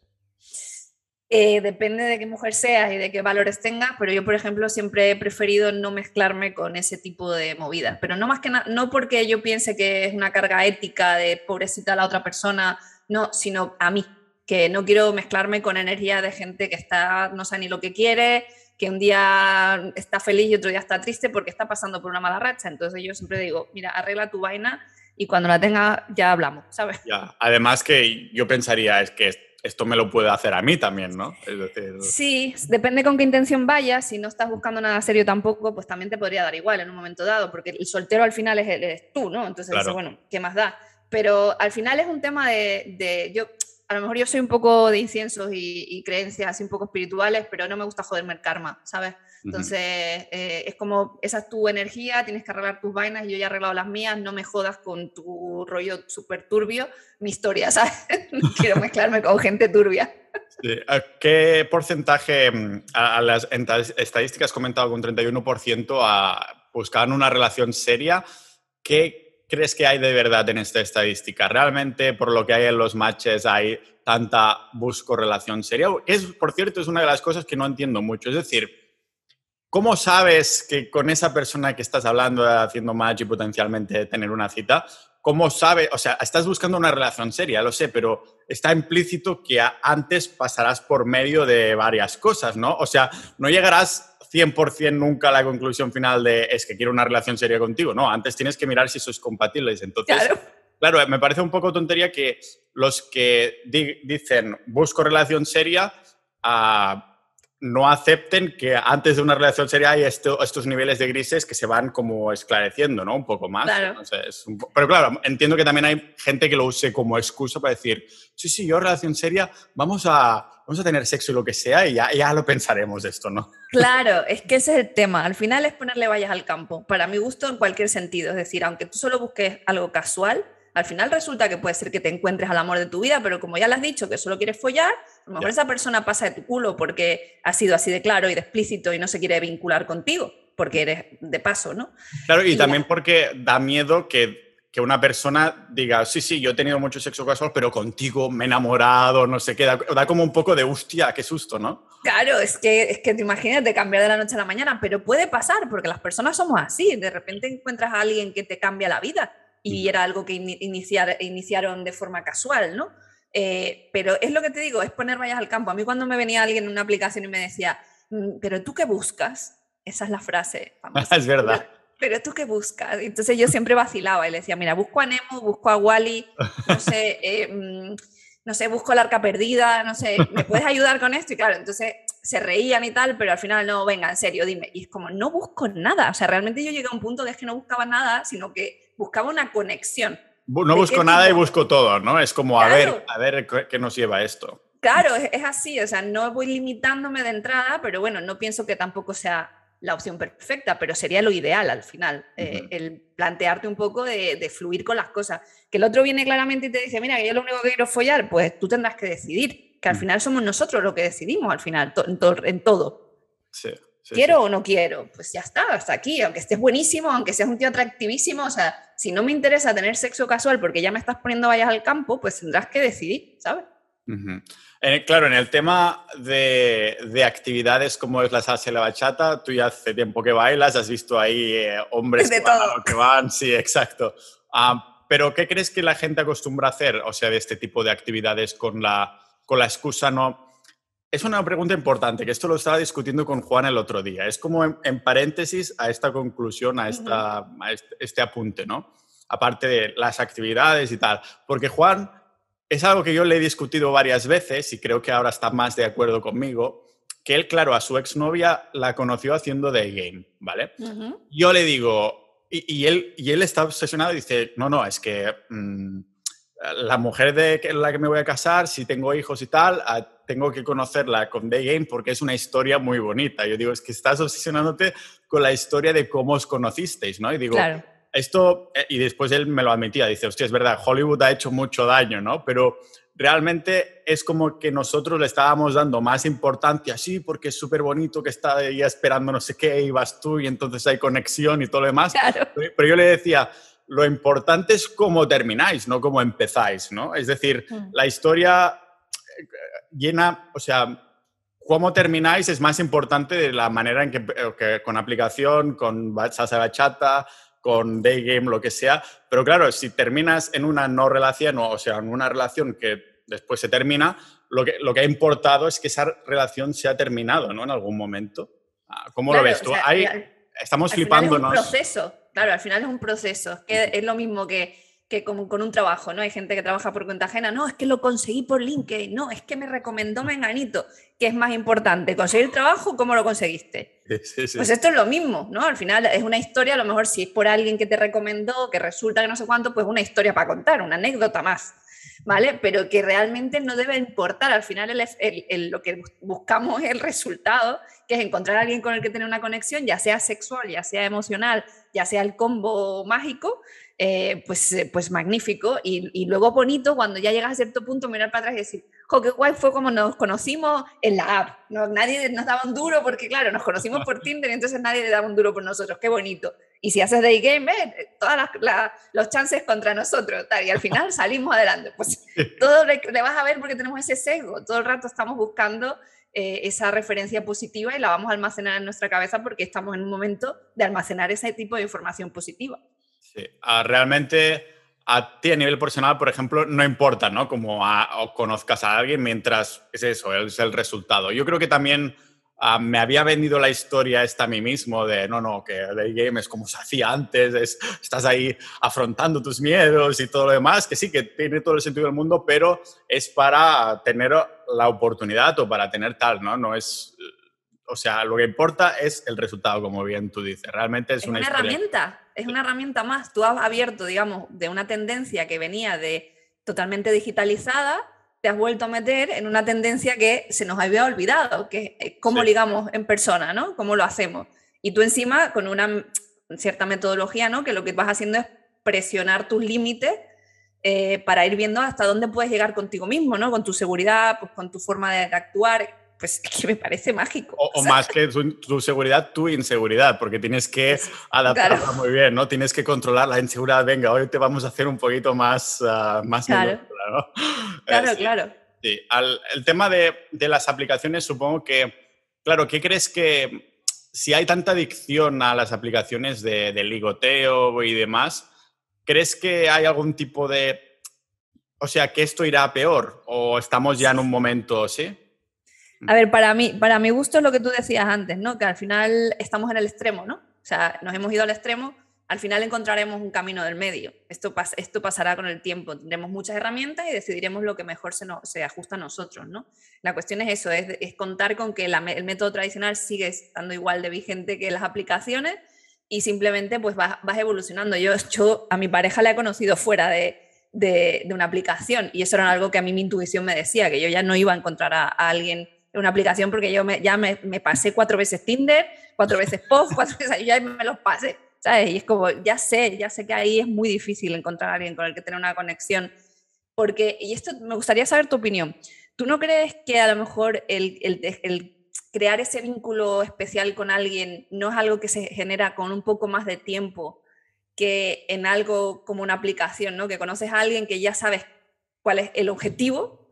Eh, depende de qué mujer seas y de qué valores tengas, pero yo, por ejemplo, siempre he preferido no mezclarme con ese tipo de movidas. Pero no más que nada, no porque yo piense que es una carga ética de pobrecita a la otra persona, no, sino a mí, que no quiero mezclarme con energía de gente que está, no sabe ni lo que quiere, que un día está feliz y otro día está triste porque está pasando por una mala racha. Entonces yo siempre digo, mira, arregla tu vaina y cuando la tenga ya hablamos, ¿sabes? Además que yo pensaría es que esto me lo puede hacer a mí también, ¿no? Sí, depende con qué intención vayas. Si no estás buscando nada serio tampoco, pues también te podría dar igual en un momento dado, porque el soltero al final es, eres tú, ¿no? Entonces, bueno, ¿qué más da? Pero al final es un tema de, yo, a lo mejor yo soy un poco de inciensos y, y creencias así un poco espirituales, pero no me gusta joderme el karma, ¿sabes? Entonces, eh, es como, esa es tu energía, tienes que arreglar tus vainas, yo ya he arreglado las mías, no me jodas con tu rollo súper turbio, mi historia, *laughs* ¿sabes? no quiero mezclarme con gente turbia. ¿Qué porcentaje, mm, a, las, estadísticas las estadísticas comentado un 31%, a, buscar una relación seria? ¿Qué crees que hay de verdad en esta estadística? ¿Realmente por lo que hay en los matches hay tanta busco relación seria? Es, por cierto, es una de las cosas que no entiendo mucho. Es decir, ¿Cómo sabes que con esa persona que estás hablando, haciendo match y potencialmente tener una cita, cómo sabes, o sea, estás buscando una relación seria, lo sé, pero está implícito que antes pasarás por medio de varias cosas, ¿no? O sea, no llegarás 100% nunca a la conclusión final de es que quiero una relación seria contigo, no, antes tienes que mirar si sos compatibles, entonces... Claro. claro me parece un poco tontería que los que dicen busco relación seria, a ah, no acepten que antes de una relación seria hay estos niveles de grises que se van como esclareciendo, ¿no? Un poco más. Claro. pero claro, entiendo que también hay gente que lo use como excusa para decir, sí, sí, yo relación seria, vamos a, vamos a tener sexo y lo que sea y ya, ya lo pensaremos esto, ¿no? Claro, es que ese es el tema. Al final es ponerle vallas al campo. Para mi gusto, en cualquier sentido. Es decir, aunque tú solo busques algo casual, al final resulta que puede ser que te encuentres al amor de tu vida, pero como ya le has dicho que solo quieres follar, a lo mejor esa persona pasa de tu culo porque ha sido así de claro y de explícito y no se quiere vincular contigo, porque eres de paso, ¿no? Claro, y, también porque da miedo que una persona diga, sí, sí, yo he tenido mucho sexo casual, pero contigo me he enamorado, no sé qué, da, como un poco de hostia, qué susto, ¿no? Claro, es que, es que te imaginas de cambiar de la noche a la mañana, pero puede pasar, porque las personas somos así, de repente encuentras a alguien que te cambia la vida y era algo que iniciaron de forma casual, ¿no? Eh, pero es lo que te digo, es poner vallas al campo. A mí cuando me venía alguien en una aplicación y me decía, mm, pero tú qué buscas, esa es la frase *laughs* es verdad. Pero tú qué buscas. Entonces yo siempre vacilaba y le decía, mira, busco a Nemo, busco a Wally, no sé, *laughs* eh, mm, no sé, busco el arca perdida, no sé, ¿me puedes ayudar con esto? Y claro, entonces se reían y tal, pero al final no, venga, en serio, dime. Y es como, no busco nada. O sea, realmente yo llegué a un punto que que no buscaba nada, sino que buscaba una conexión. No busco nada y busco todo, ¿no? Es como, a ver, a ver qué, nos lleva esto. Claro, es, así, o sea, no voy limitándome de entrada, pero bueno, no pienso que tampoco sea la opción perfecta, pero sería lo ideal al final, eh, el plantearte un poco de, fluir con las cosas. Que el otro viene claramente y te dice, mira, que yo lo único que quiero follar, pues tú tendrás que decidir, que al mm. final somos nosotros los que decidimos al final, en, en todo. Sí. ¿Quiero o no quiero? Pues ya está, hasta aquí, aunque estés buenísimo, aunque seas un tío atractivísimo, o sea, si no me interesa tener sexo casual porque ya me estás poniendo vallas al campo, pues tendrás que decidir, ¿sabes? claro, en el tema de, actividades como es la salsa y la bachata, tú ya hace tiempo que bailas, has visto ahí eh, hombres *laughs* que, Van, sí, exacto. Ah, pero, ¿qué crees que la gente acostumbra a hacer, o sea, de este tipo de actividades con la, con la excusa no es una pregunta importante, que esto lo estaba discutiendo con Juan el otro día. Es como en, paréntesis a esta conclusión, a, esta, este, este, apunte, ¿no? Aparte de las actividades y tal. Porque Juan es algo que yo le he discutido varias veces y creo que ahora está más de acuerdo conmigo, que él, claro, a su exnovia la conoció haciendo de game, ¿vale? Yo le digo, y, él, y él está obsesionado y dice, no, no, es que... Mm, la mujer de la que me voy a casar, si tengo hijos y tal, ah, tengo que conocerla con The Game porque es una historia muy bonita. Yo digo, es que estás obsesionándote con la historia de cómo os conocisteis, ¿no? Y digo, esto, eh, y después él me lo admitía, dice, hostia, es verdad, Hollywood ha hecho mucho daño, ¿no? Pero realmente es como que nosotros le estábamos dando más importancia, sí, porque es súper bonito que está ahí esperando no sé qué ibas tú y entonces hay conexión y todo lo demás. Pero yo le decía, lo importante es cómo termináis, no cómo empezáis, ¿no? Es decir, mm. la historia eh, llena, o sea, cómo termináis es más importante de la manera en que, que con aplicación, con salsa bachata, con day game, lo que sea. Pero claro, si terminas en una no relación, o sea, en una relación que después se termina, lo que, lo que ha importado es que esa relación se ha terminado, ¿no? En algún momento. Ah, ¿Cómo lo ves tú? Ahí, estamos flipándonos. Es un proceso claro, al final es un proceso, es lo mismo que, con, un trabajo, ¿no? Hay gente que trabaja por cuenta ajena, no, es que lo conseguí por LinkedIn, no, es que me recomendó Menganito, que es más importante, conseguir trabajo, ¿cómo lo conseguiste? Pues esto es lo mismo, ¿no? Al final es una historia, a lo mejor si es por alguien que te recomendó, que resulta que no sé cuánto, pues una historia para contar, una anécdota más. ¿vale? Pero que realmente no debe importar. Al final lo que buscamos es el resultado que es encontrar a alguien con el que tener una conexión, ya sea sexual, ya sea emocional, ya sea el combo mágico, eh, pues, eh, pues magnífico. Y, luego bonito cuando ya llegas a cierto punto, mirar para atrás y decir, jo, qué guay fue como nos conocimos en la app. No, nadie nos daba un duro porque, claro, nos conocimos por *laughs* Tinder y entonces nadie le daba un duro por nosotros. Qué bonito. Y si haces day game, eh, todas las, los chances contra nosotros, tal, y al final *laughs* salimos adelante. Pues todo le vas a ver porque tenemos ese sesgo. Todo el rato estamos buscando eh, esa referencia positiva y la vamos a almacenar en nuestra cabeza porque estamos en un momento de almacenar ese tipo de información positiva. Sí, ah, realmente a ti a nivel personal, por ejemplo, no importa, ¿no? Como conozcas a alguien mientras es eso, es el resultado. Yo creo que también Ah, me había vendido la historia esta a mí mismo de no, no, que el game es como se hacía antes, es, estás ahí afrontando tus miedos y todo lo demás, que sí, que tiene todo el sentido del mundo, pero es para tener la oportunidad o para tener tal, ¿no? No es, o sea, lo que importa es el resultado, como bien tú dices, realmente es, una herramienta, es una herramienta más, tú has abierto, digamos, de una tendencia que venía de totalmente digitalizada te has vuelto a meter en una tendencia que se nos había olvidado, que es eh, cómo ligamos en persona, ¿no? Cómo lo hacemos. Y tú encima con una cierta metodología, ¿no? Que lo que vas haciendo es presionar tus límites eh, para ir viendo hasta dónde puedes llegar contigo mismo, ¿no? Con tu seguridad, pues con tu forma de actuar pues *laughs* que me parece mágico. O, más que tu, seguridad, tu inseguridad, porque tienes que adaptarla muy bien, ¿no? Tienes que controlar la inseguridad. Venga, hoy te vamos a hacer un poquito más... Ah, más claro, *laughs* claro. Eh, claro. Sí. el tema de, las aplicaciones, supongo que, claro, ¿qué crees que si hay tanta adicción a las aplicaciones de, ligoteo y demás, ¿crees que hay algún tipo de... O sea, que esto irá peor o estamos ya en un momento, ¿sí? A ver, mm. para mí, para mi gusto es lo que tú decías antes, ¿no? Que al final estamos en el extremo, ¿no? O sea, nos hemos ido al extremo, al final encontraremos un camino del medio. Esto, pas esto pasará con el tiempo. Tendremos muchas herramientas y decidiremos lo que mejor se, se ajusta a nosotros, ¿no? La cuestión es eso, es, contar con que el método tradicional sigue estando igual de vigente que las aplicaciones y simplemente pues vas, evolucionando. Yo, a mi pareja la he conocido fuera de, una aplicación y eso era algo que a mí mi intuición me decía, que yo ya no iba a encontrar a alguien una aplicación porque yo me, ya me, pasé cuatro veces Tinder, cuatro veces Post, cuatro veces, ya me los pasé, ¿sabes? Y es como, ya sé, ya sé que ahí es muy difícil encontrar a alguien con el que tener una conexión. Porque, y esto me gustaría saber tu opinión, ¿tú no crees que a lo mejor el crear ese vínculo especial con alguien no es algo que se genera con un poco más de tiempo que en algo como una aplicación, ¿no? Que conoces a alguien que ya sabes cuál es el objetivo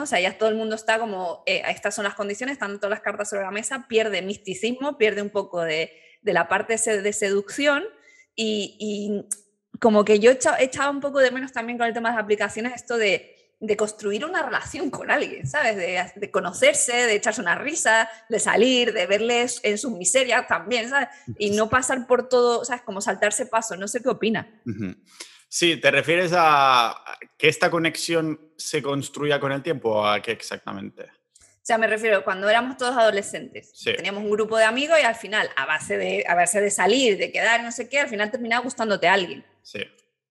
o sea, ya todo el mundo está como, eh, estas son las condiciones, están todas las cartas sobre la mesa, pierde misticismo, pierde un poco de, la parte de seducción y, como que yo echaba, un poco de menos también con el tema de aplicaciones esto de, construir una relación con alguien, ¿sabes? De, de, conocerse, de echarse una risa, de salir, de verles en sus miserias también, ¿sabes? Y no pasar por todo, ¿sabes? Como saltarse paso, no sé qué opina. Sí, ¿te refieres a que esta conexión se construya con el tiempo a qué exactamente? O sea, me refiero, cuando éramos todos adolescentes, teníamos un grupo de amigos y al final, a base, de, a base de salir, de quedar, no sé qué, al final terminaba gustándote a alguien. Sí.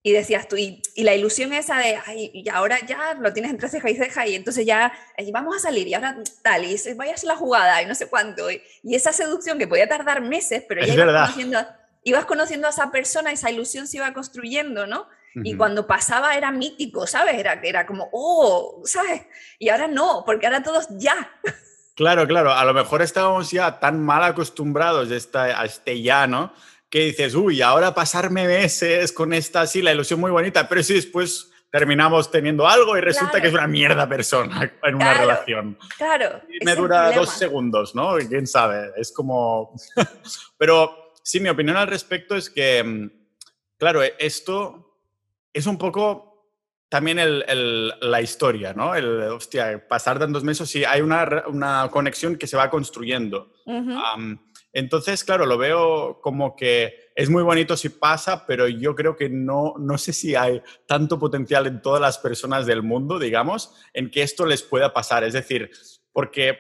Y decías tú, y, la ilusión esa de, ay, y ahora ya lo tienes entre ceja y ceja, y entonces ya, vamos a salir, y ahora tal, y vaya a la jugada, y no sé cuánto, y, esa seducción que podía tardar meses, pero ya iba conociendo ibas conociendo a esa persona, esa ilusión se iba construyendo, ¿no? Y cuando pasaba era mítico, ¿sabes? Era, era como, oh, ¿sabes? Y ahora no, porque ahora todos ya. Claro, claro, a lo mejor estábamos ya tan mal acostumbrados a este ya, ¿no? Que dices, uy, ahora pasarme meses con esta, sí, la ilusión muy bonita, pero sí, después terminamos teniendo algo y resulta que es una mierda persona *laughs* en una relación. Claro. Y me dura dos segundos, ¿no? Quién sabe, es como. *laughs* pero sí, mi opinión al respecto es que, mm, claro, e-, esto es un poco también la historia, ¿no? El, hostia, pasar tantos meses, y hay una, conexión que se va construyendo. entonces, claro, lo veo como que es muy bonito si pasa, pero yo creo que no, no sé si hay tanto potencial en todas las personas del mundo, digamos, en que esto les pueda pasar. Es decir, porque,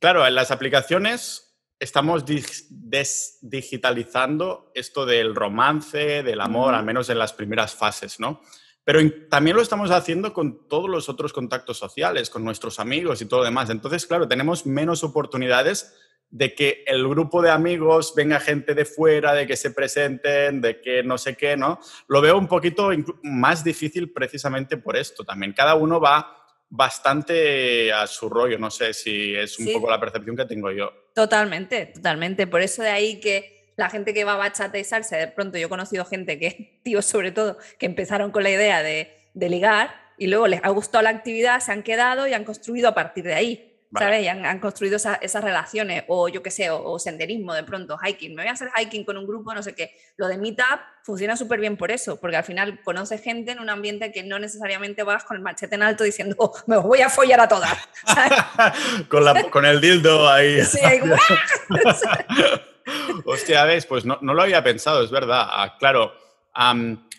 claro, en las aplicaciones estamos desdigitalizando esto del romance, del amor, al menos en las primeras fases, ¿no? Pero también lo estamos haciendo con todos los otros contactos sociales, con nuestros amigos y todo lo demás. Entonces, claro, tenemos menos oportunidades de que el grupo de amigos venga gente de fuera, de que se presenten, de que no sé qué, ¿no? Lo veo un poquito más difícil precisamente por esto también. Cada uno va bastante a su rollo, no sé si es un poco la percepción que tengo yo. Totalmente, totalmente. Por eso de ahí que la gente que va a bachata y de pronto yo he conocido gente que, *laughs* ...tío sobre todo, que empezaron con la idea de, de ligar y luego les ha gustado la actividad, se han quedado y han construido a partir de ahí. ¿sabes? Y han, construido esas relaciones, o yo qué sé, o, senderismo de pronto, hiking, me voy a hacer hiking con un grupo, no sé qué. Lo de Meetup funciona súper bien por eso, porque al final conoces gente en un ambiente que no necesariamente vas con el machete en alto diciendo, oh, me voy a follar a todas. *laughs* con, el dildo ahí. *laughs* Sí, ahí ah", *laughs* Hostia, ves, pues no, lo había pensado, es verdad, ah, claro.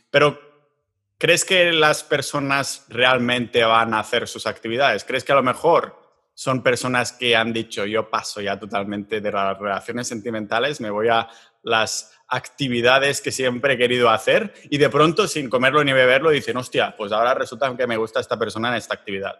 pero ¿Crees que las personas realmente van a hacer sus actividades? ¿Crees que a lo mejor son personas que han dicho, yo paso ya totalmente de las relaciones sentimentales, me voy a las actividades que siempre he querido hacer y de pronto sin comerlo ni beberlo dicen, hostia, pues ahora resulta que me gusta esta persona en esta actividad.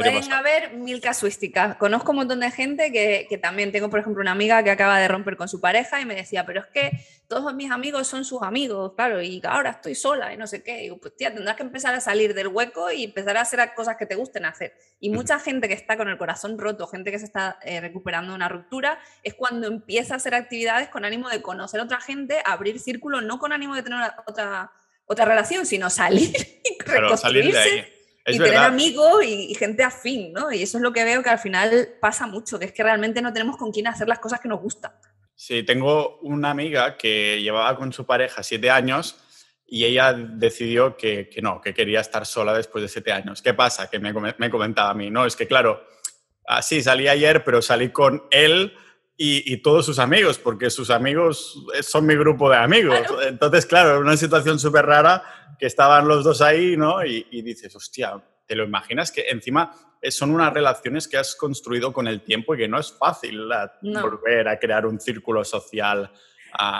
Pueden haber mil casuísticas. Conozco un montón de gente que, también tengo, por ejemplo, una amiga que acaba de romper con su pareja y me decía, pero es que todos mis amigos son sus amigos, claro, y ahora estoy sola y no sé qué. Y digo, pues tía, tendrás que empezar a salir del hueco y empezar a hacer cosas que te gusten hacer. Y mucha gente que está con el corazón roto, gente que se está eh, recuperando de una ruptura, es cuando empieza a hacer actividades con ánimo de conocer a otra gente, abrir círculos, no con ánimo de tener otra, otra relación, sino salir *laughs* y reconstruirse. salir de ahí y tener amigos y, gente afín, ¿no? Y eso es lo que veo que al final pasa mucho, que es que realmente no tenemos con quién hacer las cosas que nos gustan. Sí, tengo una amiga que llevaba con su pareja siete años y ella decidió que, no, que quería estar sola después de siete años. ¿Qué pasa? Que me, me comentaba a mí, ¿no? Es que claro, así salí ayer, pero salí con él y, todos sus amigos, porque sus amigos eh, son mi grupo de amigos. Entonces, claro, una situación súper rara que estaban los dos ahí, ¿no? Y, dices, hostia, ¿te lo imaginas? Que encima eh, son unas relaciones que has construido con el tiempo y que no es fácil volver a crear un círculo social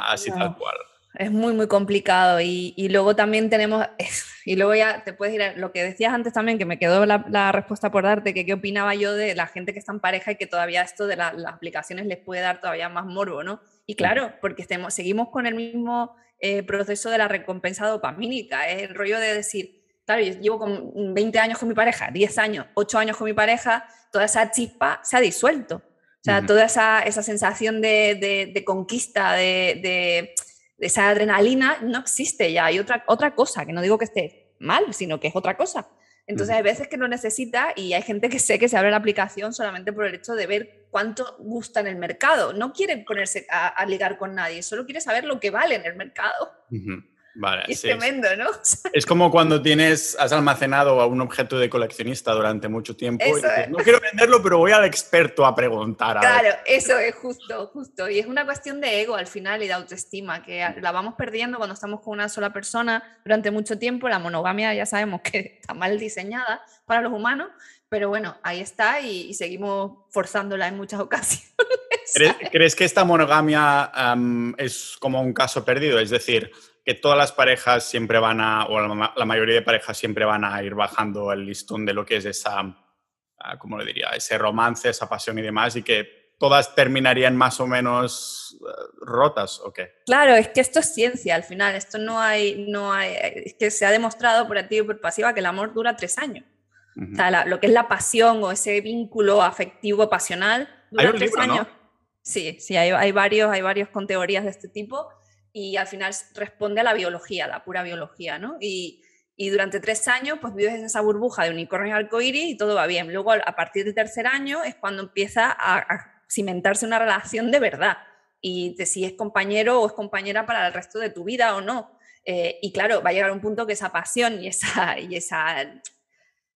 así tal cual es muy, muy complicado. Y, luego también tenemos, *laughs* y luego ya te puedes ir a lo que decías antes también, que me quedó la, respuesta por darte, que qué opinaba yo de la gente que está en pareja y que todavía esto de las aplicaciones les puede dar todavía más morbo, ¿no? Y claro, porque estemos, seguimos con el mismo eh, proceso de la recompensa dopamínica, es el rollo de decir, claro, yo llevo con 20 años con mi pareja, 10 años, 8 años con mi pareja, toda esa chispa se ha disuelto. O sea, toda esa, sensación de, conquista, de esa adrenalina no existe ya, hay otra, otra cosa, que no digo que esté mal, sino que es otra cosa. Entonces hay veces que no necesita y hay gente que sé que se abre la aplicación solamente por el hecho de ver cuánto gusta en el mercado. No quiere ponerse a, ligar con nadie, solo quiere saber lo que vale en el mercado es tremendo, ¿no? *laughs* Es como cuando tienes, has almacenado a un objeto de coleccionista durante mucho tiempo. y dices, no quiero venderlo, pero voy al experto a preguntar. claro, eso es justo, justo. Y es una cuestión de ego al final y de autoestima, que la vamos perdiendo cuando estamos con una sola persona durante mucho tiempo. La monogamia ya sabemos que *laughs* está mal diseñada para los humanos, pero bueno, ahí está y, seguimos forzándola en muchas *laughs* ocasiones. ¿Crees, que esta monogamia es como un caso perdido? Es decir, que todas las parejas siempre van a, o la, mayoría de parejas siempre van a ir bajando el listón de lo que es esa, ah, ¿cómo lo diría? Ese romance, esa pasión y demás, y que todas terminarían más o menos eh, rotas, ¿o qué? Claro, es que esto es ciencia al final, esto no hay, no hay, es que se ha demostrado por activo y por pasiva que el amor dura tres años. O sea, lo que es la pasión o ese vínculo afectivo, pasional, dura tres años. Sí, sí, hay, hay, varios, hay varios con teorías de este tipo y al final responde a la biología, la pura biología, ¿no? Y, durante tres años pues vives en esa burbuja de y arcoíris y todo va bien. Luego a partir del tercer año es cuando empieza a, cimentarse una relación de verdad y de si es compañero o es compañera para el resto de tu vida o no. Eh, y claro, va a llegar un punto que esa pasión y esa, y esa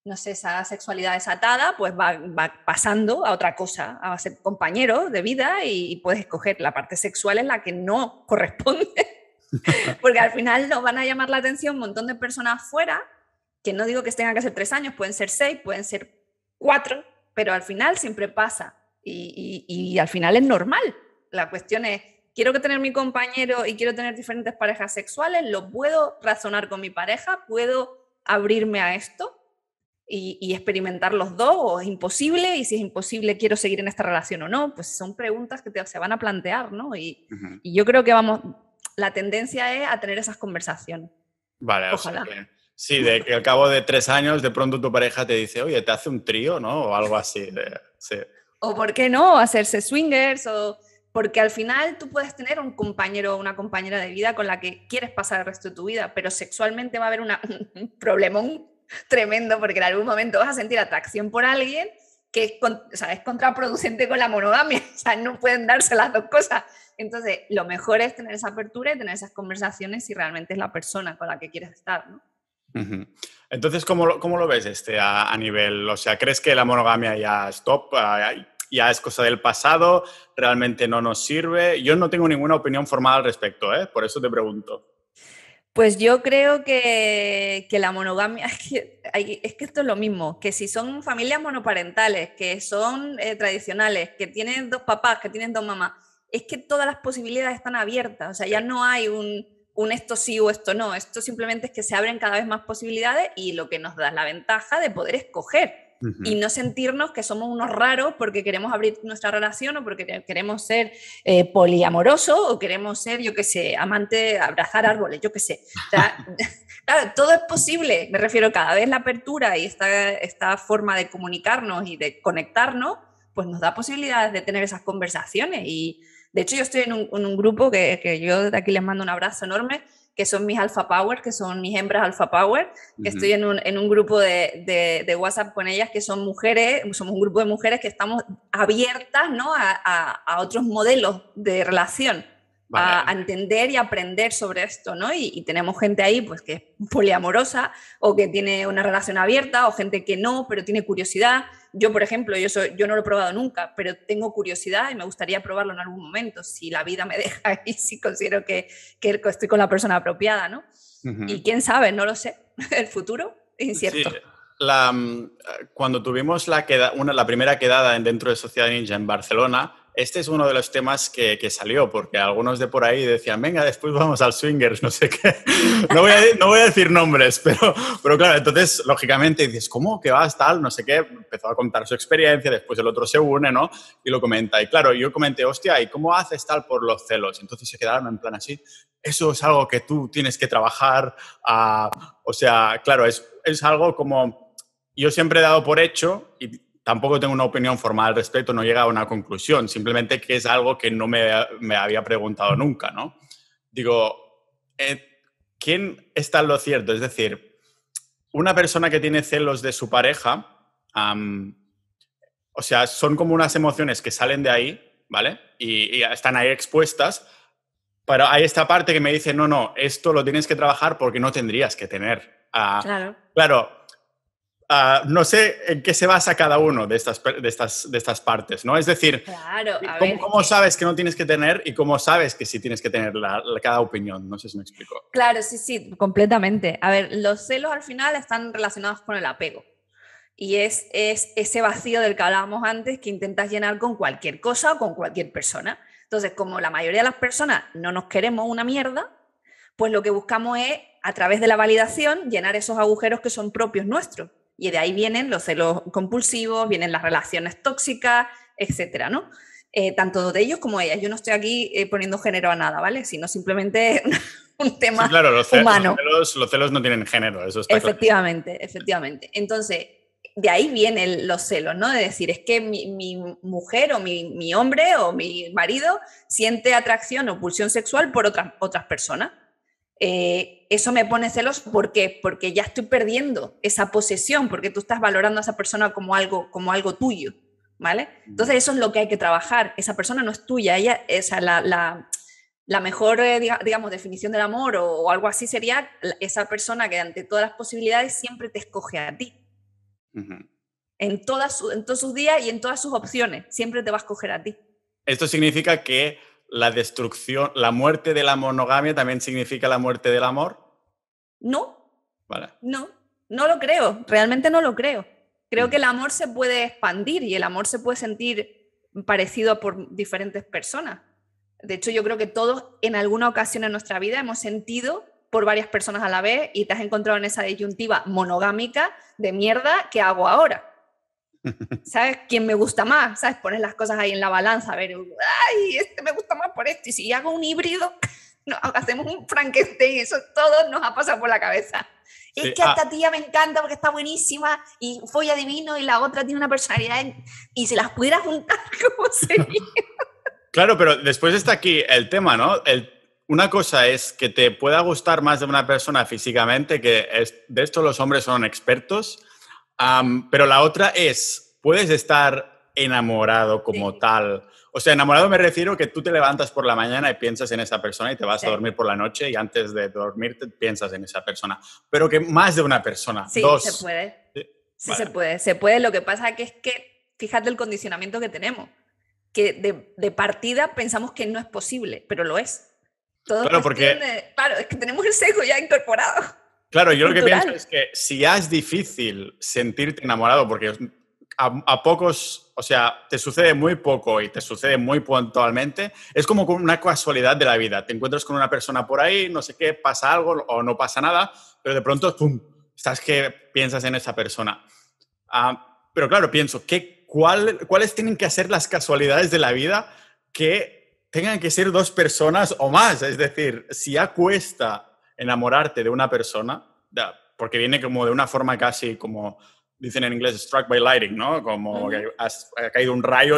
no sé, esa sexualidad desatada, pues va, pasando a otra cosa, a ser compañero de vida y, puedes escoger la parte sexual en la que no *laughs* corresponde, *laughs* porque al final nos van a llamar la atención un montón de personas fuera, que no digo que tengan que ser tres años, pueden ser seis, pueden ser cuatro, pero al final siempre pasa y, y al final es normal. La cuestión es, quiero tener mi compañero y quiero tener diferentes parejas sexuales, lo puedo razonar con mi pareja, puedo abrirme a esto y, experimentar los dos, o es imposible, y si es imposible, quiero seguir en esta relación o no, pues son preguntas que se van a plantear, ¿no? Y, yo creo que vamos, la tendencia es a tener esas conversaciones. Vale, ojalá. sí, de que al cabo de tres años, de pronto tu pareja te dice, oye, te hace un trío, ¿no? O algo así. O por qué no, hacerse swingers, o porque al final tú puedes tener un compañero o una compañera de vida con la que quieres pasar el resto de tu vida, pero sexualmente va a haber *laughs* un problemón tremendo porque en algún momento vas a sentir atracción por alguien que es, contraproducente con la monogamia, *laughs* o sea, no pueden darse las dos cosas. Entonces, lo mejor es tener esa apertura y tener esas conversaciones si realmente es la persona con la que quieres estar, ¿no? Entonces, ¿cómo lo, ves este a, nivel? O sea, ¿crees que la monogamia ya es ¿Ya es cosa del pasado? ¿Realmente no nos sirve? Yo no tengo ninguna opinión formal al respecto, ¿eh? por eso te pregunto. Pues yo creo que, la monogamia, *laughs* es que, es que esto es lo mismo, que si son familias monoparentales, que son eh, tradicionales, que tienen dos papás, que tienen dos mamás, es que todas las posibilidades están abiertas, o sea, ya no hay un, un esto sí o esto no, esto simplemente es que se abren cada vez más posibilidades y lo que nos da la ventaja de poder escoger y no sentirnos que somos unos raros porque queremos abrir nuestra relación o porque queremos ser eh, poliamoroso o queremos ser, yo qué sé, amante, abrazar árboles, yo qué sé. *laughs* *laughs* claro, todo es posible, me refiero cada vez la apertura y esta, esta forma de comunicarnos y de conectarnos, pues nos da posibilidades de tener esas conversaciones y, de hecho, yo estoy en un, un grupo que, que, yo de aquí les mando un abrazo enorme, que son mis alfa power, que son mis hembras alfa power, que estoy en un, grupo de, de, WhatsApp con ellas que son mujeres, somos un grupo de mujeres que estamos abiertas ¿no? a, a, otros modelos de relación. A, entender y aprender sobre esto, ¿no? Y, y, tenemos gente ahí pues que es poliamorosa o que tiene una relación abierta o gente que no, pero tiene curiosidad yo por ejemplo, yo, soy, yo no lo he probado nunca, pero tengo curiosidad y me gustaría probarlo en algún momento, si la vida me *laughs* deja y si considero que, que estoy con la persona apropiada, ¿no? Y quién sabe, no lo sé, *laughs* el futuro incierto. Mm, cuando tuvimos la, queda, una, la primera quedada dentro de Sociedad Ninja en Barcelona, este es uno de los temas que, que, salió, porque algunos de por ahí decían, venga, después vamos al swingers, *laughs* no sé qué. No voy a, no voy a decir nombres, *laughs* pero, pero claro, entonces, lógicamente, dices, ¿cómo ¿Qué vas tal? No sé qué. Empezó a contar su experiencia, después el otro se une, ¿no? Y lo comenta. Y claro, yo comenté, hostia, ¿y cómo haces tal por los celos? Entonces se quedaron en plan así. Eso es algo que tú tienes que trabajar. Ah, o sea, claro, es, es algo como yo siempre he dado por hecho y tampoco tengo una opinión formal al respecto, no he llegado a una conclusión, simplemente que es algo que no me, me había preguntado nunca, ¿no? Digo, eh, ¿quién está en lo cierto? Es decir, una persona que tiene celos de su pareja, o sea, son como unas emociones que salen de ahí, ¿vale? y, están ahí expuestas, pero hay esta parte que me dice, no, no, esto lo tienes que trabajar porque no tendrías que tener. claro. Claro, Ah, no sé en qué se basa cada uno de estas, de estas, partes, ¿no? Es decir, claro, ¿cómo, sabes que no tienes que tener y cómo sabes que sí tienes que tener cada opinión? No sé si me explico. Claro, sí, sí, completamente. A ver, los celos al final están relacionados con el apego. Y es, es ese vacío del que hablábamos antes que intentas llenar con cualquier cosa o con cualquier persona. Entonces, como la mayoría de las personas no nos queremos una mierda, pues lo que buscamos es, a través de la validación, llenar esos agujeros que son propios nuestros. Y de ahí vienen los celos compulsivos, vienen las relaciones tóxicas, etcétera, ¿no? Eh, tanto de ellos como de ellas. Yo no estoy aquí eh, poniendo género a nada, ¿vale? Sino simplemente *laughs* un tema claro, los humano. Los celos, no tienen género, eso está Efectivamente, efectivamente. Entonces, de ahí vienen los celos, ¿no? De decir, es que mi, mujer o mi, hombre o mi marido siente atracción o pulsión sexual por otras personas. Eh, eso me pone celos, ¿Por Porque ya estoy perdiendo esa posesión, porque tú estás valorando a esa persona como algo, como algo tuyo, ¿vale? Entonces eso es lo que hay que trabajar. Esa persona no es tuya, ella, es la, mejor, eh, digamos, definición del amor o, algo así sería esa persona que ante todas las posibilidades siempre te escoge a ti. en, todas en todos sus días y en todas sus opciones, siempre te va a escoger a ti. Esto significa que la destrucción, la muerte de la monogamia también significa la muerte del amor? No. No, no lo creo, realmente no lo creo. Creo mm. que el amor se puede expandir y el amor se puede sentir parecido por diferentes personas. De hecho, yo creo que todos en alguna ocasión en nuestra vida hemos sentido por varias personas a la vez y te has encontrado en esa disyuntiva monogámica de mierda, que hago ahora? ¿Sabes quién me gusta más? ¿Sabes? poner las cosas ahí en la balanza, a ver, ay, este me gusta más por esto. Y si hago un híbrido, *laughs* hacemos un Frankenstein, eso todo nos ha pasado por la cabeza. es que a ah. esta tía me encanta porque está buenísima y folla divino y la otra tiene una personalidad y si las pudiera juntar, *laughs* ¿cómo sería? claro, pero después está aquí el tema, ¿no? una cosa es que te pueda gustar más de una persona físicamente, que es, de esto los hombres son expertos, pero la otra es, puedes estar enamorado como tal. O sea, enamorado me refiero que tú te levantas por la mañana y piensas en esa persona y te vas a dormir por la noche y antes de dormir te piensas en esa persona. Pero que más de una persona, sí, Se puede. Sí, se puede, se puede. Lo que pasa que es que, fíjate el condicionamiento que tenemos, que de, partida pensamos que no es posible, pero lo es. Todo claro, porque... claro, es que tenemos el sesgo ya incorporado. Claro, yo lo que pienso es que si ya es difícil sentirte enamorado, porque a, pocos, o sea, te sucede muy poco y te sucede muy puntualmente, es como una casualidad de la vida. Te encuentras con una persona por ahí, no sé qué, pasa algo o no pasa nada, pero de pronto, ¡pum!, estás que piensas en esa persona. Ah, pero claro, pienso, ¿qué, cuál, ¿cuáles tienen que ser las casualidades de la vida que tengan que ser dos personas o más? Es decir, si ya cuesta enamorarte de una persona, porque viene como de una forma casi como, dicen en inglés, struck by lightning, ¿no? Como que has, ha caído un rayo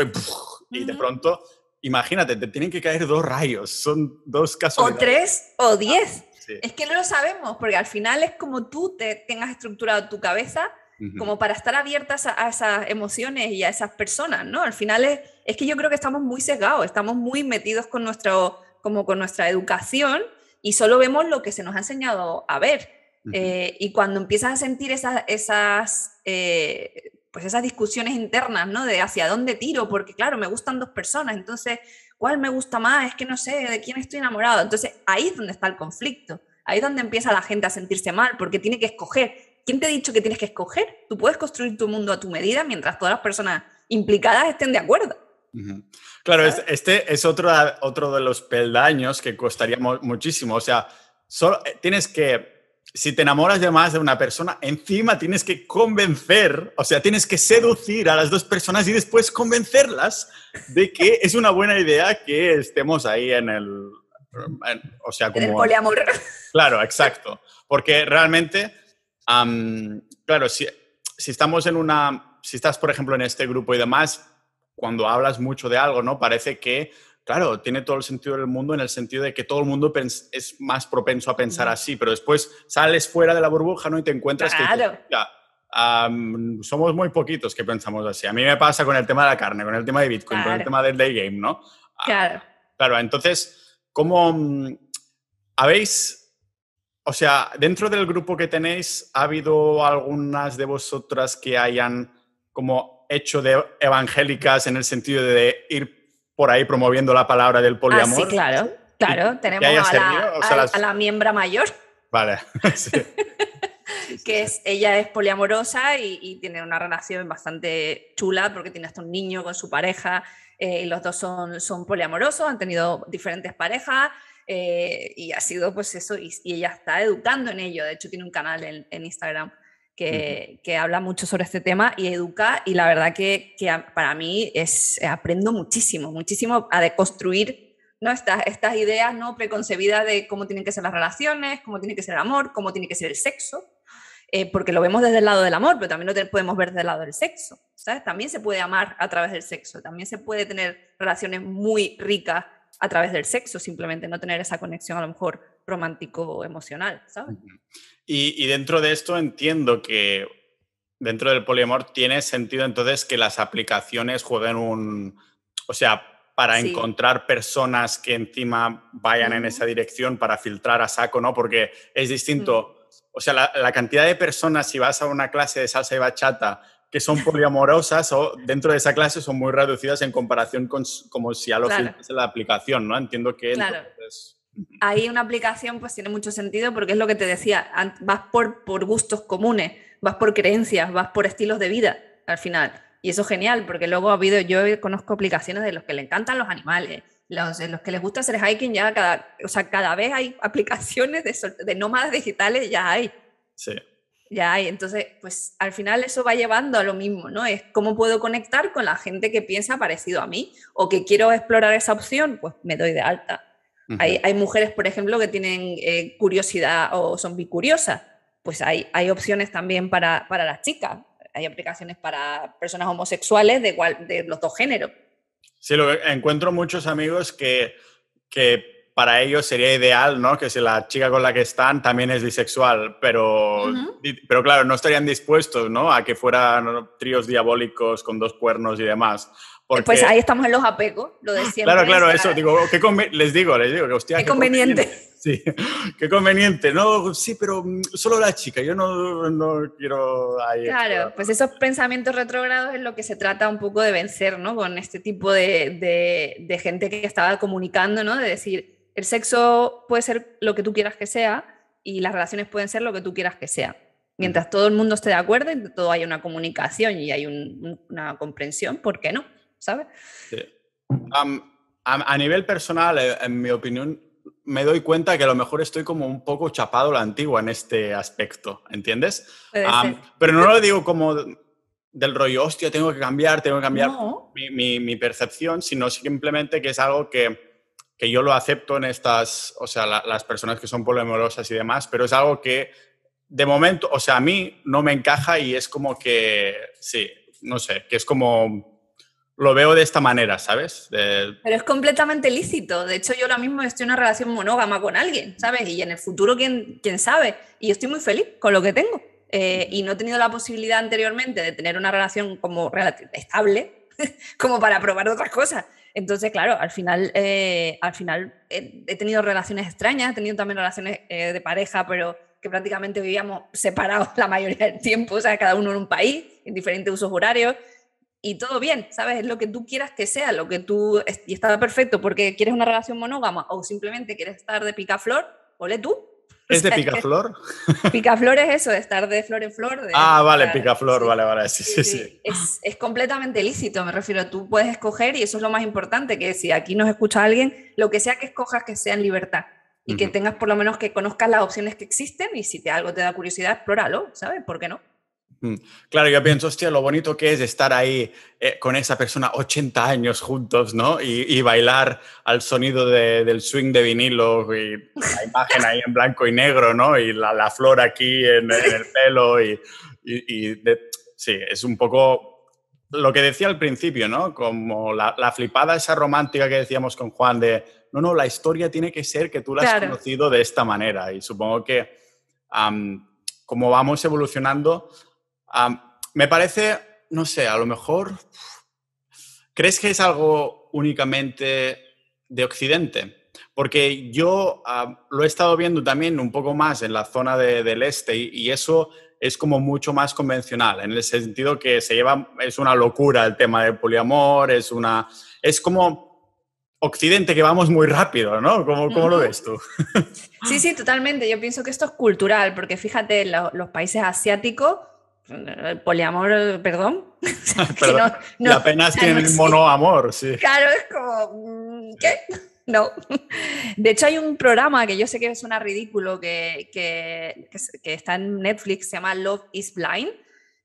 y, de pronto, imagínate, te tienen que caer dos rayos, son dos casos. O tres o ah, diez. Es que no lo sabemos, porque al final es como tú te tengas estructurado tu cabeza como para estar abiertas a, esas emociones y a esas personas, ¿no? Al final es, es, que yo creo que estamos muy sesgados, estamos muy metidos con, nuestro, como con nuestra educación y solo vemos lo que se nos ha enseñado a ver. Eh, y cuando empiezas a sentir esas, esas, eh, pues esas discusiones internas, ¿no? De hacia dónde tiro, porque claro, me gustan dos personas, entonces, ¿cuál me gusta más? Es que no sé de quién estoy enamorado. Entonces, ahí es donde está el conflicto, ahí es donde empieza la gente a sentirse mal, porque tiene que escoger. ¿Quién te ha dicho que tienes que escoger? Tú puedes construir tu mundo a tu medida mientras todas las personas implicadas estén de acuerdo. Claro, este es otro, ah, otro de los peldaños que costaría muchísimo. O sea, solo eh, tienes que, si te enamoras de más de una persona, encima tienes que convencer, o sea, tienes que seducir a las dos personas y después convencerlas de que es una buena idea que estemos ahí en el... o sea, como... el poliamor. Claro, exacto. Porque realmente, claro, si, si estamos en una... Si estás, por ejemplo, en este grupo y demás, cuando hablas mucho de algo, ¿no? Parece que, claro, tiene todo el sentido del mundo en el sentido de que todo el mundo es más propenso a pensar así, pero después sales fuera de la burbuja, ¿no? Y te encuentras que... somos muy poquitos que pensamos así. A mí me pasa con el tema de la carne, con el tema de Bitcoin, con el tema del day game, ¿no? Ah, claro. claro, entonces, ¿cómo habéis o sea, dentro del grupo que tenéis, ¿ha habido algunas de vosotras que hayan como hecho de evangélicas en el sentido de ir por ahí promoviendo la palabra del ah, poliamor. sí, claro, claro. Tenemos a la, miembra mayor. Vale, *laughs* *laughs* que es, ella es poliamorosa y, tiene una relación bastante chula porque tiene hasta un niño con su pareja eh, y los dos son, son poliamorosos, han tenido diferentes parejas eh, y ha sido pues eso, y, ella está educando en ello, de hecho tiene un canal en, en Instagram que, habla mucho sobre este tema y educa y la verdad que, para mí es aprendo muchísimo, muchísimo a deconstruir estas, ideas no preconcebidas de cómo tienen que ser las relaciones, cómo tiene que ser el amor, cómo tiene que ser el sexo, eh, porque lo vemos desde el lado del amor, pero también lo podemos ver desde el lado del sexo, También se puede amar a través del sexo, también se puede tener relaciones muy ricas a través del sexo, simplemente no tener esa conexión a lo mejor romántico emocional, ¿sabes? Y, dentro de esto entiendo que dentro del poliamor tiene sentido entonces que las aplicaciones jueguen un, o sea, para encontrar personas que encima vayan en esa dirección para filtrar a saco, ¿no? Porque es distinto. O sea, la, cantidad de personas, si vas a una clase de salsa y bachata, que son *laughs* poliamorosas o dentro de esa clase son muy reducidas en comparación con como si a lo filtras en la aplicación, ¿no? Entiendo que ahí una aplicación pues tiene mucho sentido porque es lo que te decía, vas por, gustos comunes, vas por creencias, vas por estilos de vida al final. Y eso es genial, porque luego ha habido, yo conozco aplicaciones de los que le encantan los animales, los, que les gusta hacer hiking, ya cada, o sea, cada vez hay *laughs* aplicaciones de, de nómadas digitales, ya hay. Sí. Ya hay. Entonces, pues al final eso va llevando a lo mismo, ¿no? Es cómo puedo conectar con la gente que piensa parecido a mí o que quiero explorar esa opción, pues me doy de alta hay, mujeres, por ejemplo, que tienen eh, curiosidad o son bicuriosas. Pues hay, opciones también para, para, las chicas. Hay aplicaciones para personas homosexuales de, igual, de los dos géneros. Sí, lo encuentro muchos amigos que, para ellos sería ideal, ¿no? Que si la chica con la que están también es bisexual, pero, claro, no estarían dispuestos, A que fueran tríos diabólicos con dos cuernos y demás pues ahí estamos en los apegos, lo de Claro, claro, eso. Digo, les digo, les digo que hostia. Qué, conveniente. Sí, *laughs* qué conveniente. No, sí, pero mm, solo la chica, yo no, no quiero. Ahí claro, pues esos pensamientos retrógrados es lo que se trata un poco de vencer, ¿no? Con este tipo de, gente que estaba comunicando, ¿no? De decir, el sexo puede ser lo que tú quieras que sea y las relaciones pueden ser lo que tú quieras que sea. Mientras todo el mundo esté de acuerdo y todo haya una comunicación y hay una comprensión, ¿por qué no? ¿sabes? a, nivel personal, eh, en mi opinión, me doy cuenta que a lo mejor estoy como un poco chapado la antigua en este aspecto, ¿entiendes? pero no lo digo como del rollo, hostia, tengo que cambiar, tengo que cambiar mi, mi, percepción, sino simplemente que es algo que, que, yo lo acepto en estas, o sea, las personas que son polemorosas y demás, pero es algo que de momento, o sea, a mí no me encaja y es como que, sí, no sé, que es como lo veo de esta manera, ¿sabes? Pero es completamente lícito. De hecho, yo ahora mismo estoy en una relación monógama con alguien, ¿sabes? Y en el futuro, ¿quién, quién sabe? Y estoy muy feliz con lo que tengo. Eh, y no he tenido la posibilidad anteriormente de tener una relación como estable, *laughs* como para probar otras cosas. Entonces, claro, al final, eh, al final eh, he tenido relaciones extrañas, he tenido también relaciones de pareja, pero que prácticamente vivíamos separados la mayoría del tiempo, o sea, cada uno en un país, en diferentes usos horarios y todo bien, ¿sabes? Es lo que tú quieras que sea, lo que tú, y está perfecto porque quieres una relación monógama o simplemente quieres estar de picaflor, ole tú. ¿Es de *laughs* picaflor? *laughs* picaflor es eso, de estar de flor en flor. De, ah, vale, picaflor, vale, vale, sí, sí, sí. Es, es, completamente lícito, me refiero, tú puedes escoger y eso es lo más importante, que si aquí nos escucha alguien, lo que sea que escojas, que sea en libertad y que tengas por lo menos que conozcas las opciones que existen y si te, algo te da curiosidad, explóralo, ¿sabes? ¿Por qué no? Mm. Claro, yo pienso, hostia, lo bonito que es estar ahí eh, con esa persona 80 años juntos, ¿no? Y, bailar al sonido del swing de vinilo y la imagen ahí en blanco y negro, ¿no? Y la, flor aquí en, el pelo y, sí, es un poco lo que decía al principio, ¿no? Como la, flipada esa romántica que decíamos con Juan de, no, no, la historia tiene que ser que tú la has conocido de esta manera y supongo que como vamos evolucionando me parece, no sé, a lo mejor, ¿crees que es algo únicamente de Occidente? Porque yo lo he estado viendo también un poco más en la zona del este y, eso es como mucho más convencional, en el sentido que se lleva, es una locura el tema del poliamor, es una, es como Occidente que vamos muy rápido, ¿no? ¿Cómo, lo ves tú? Sí, sí, totalmente. Yo pienso que esto es cultural, porque fíjate, los países asiáticos poliamor, perdón. *laughs* perdón. No, y apenas monoamor, sí. Claro, es como, mm, ¿qué? *laughs* No. De hecho, hay un programa que yo sé que suena ridículo, que, que, está en Netflix, se llama Love is Blind.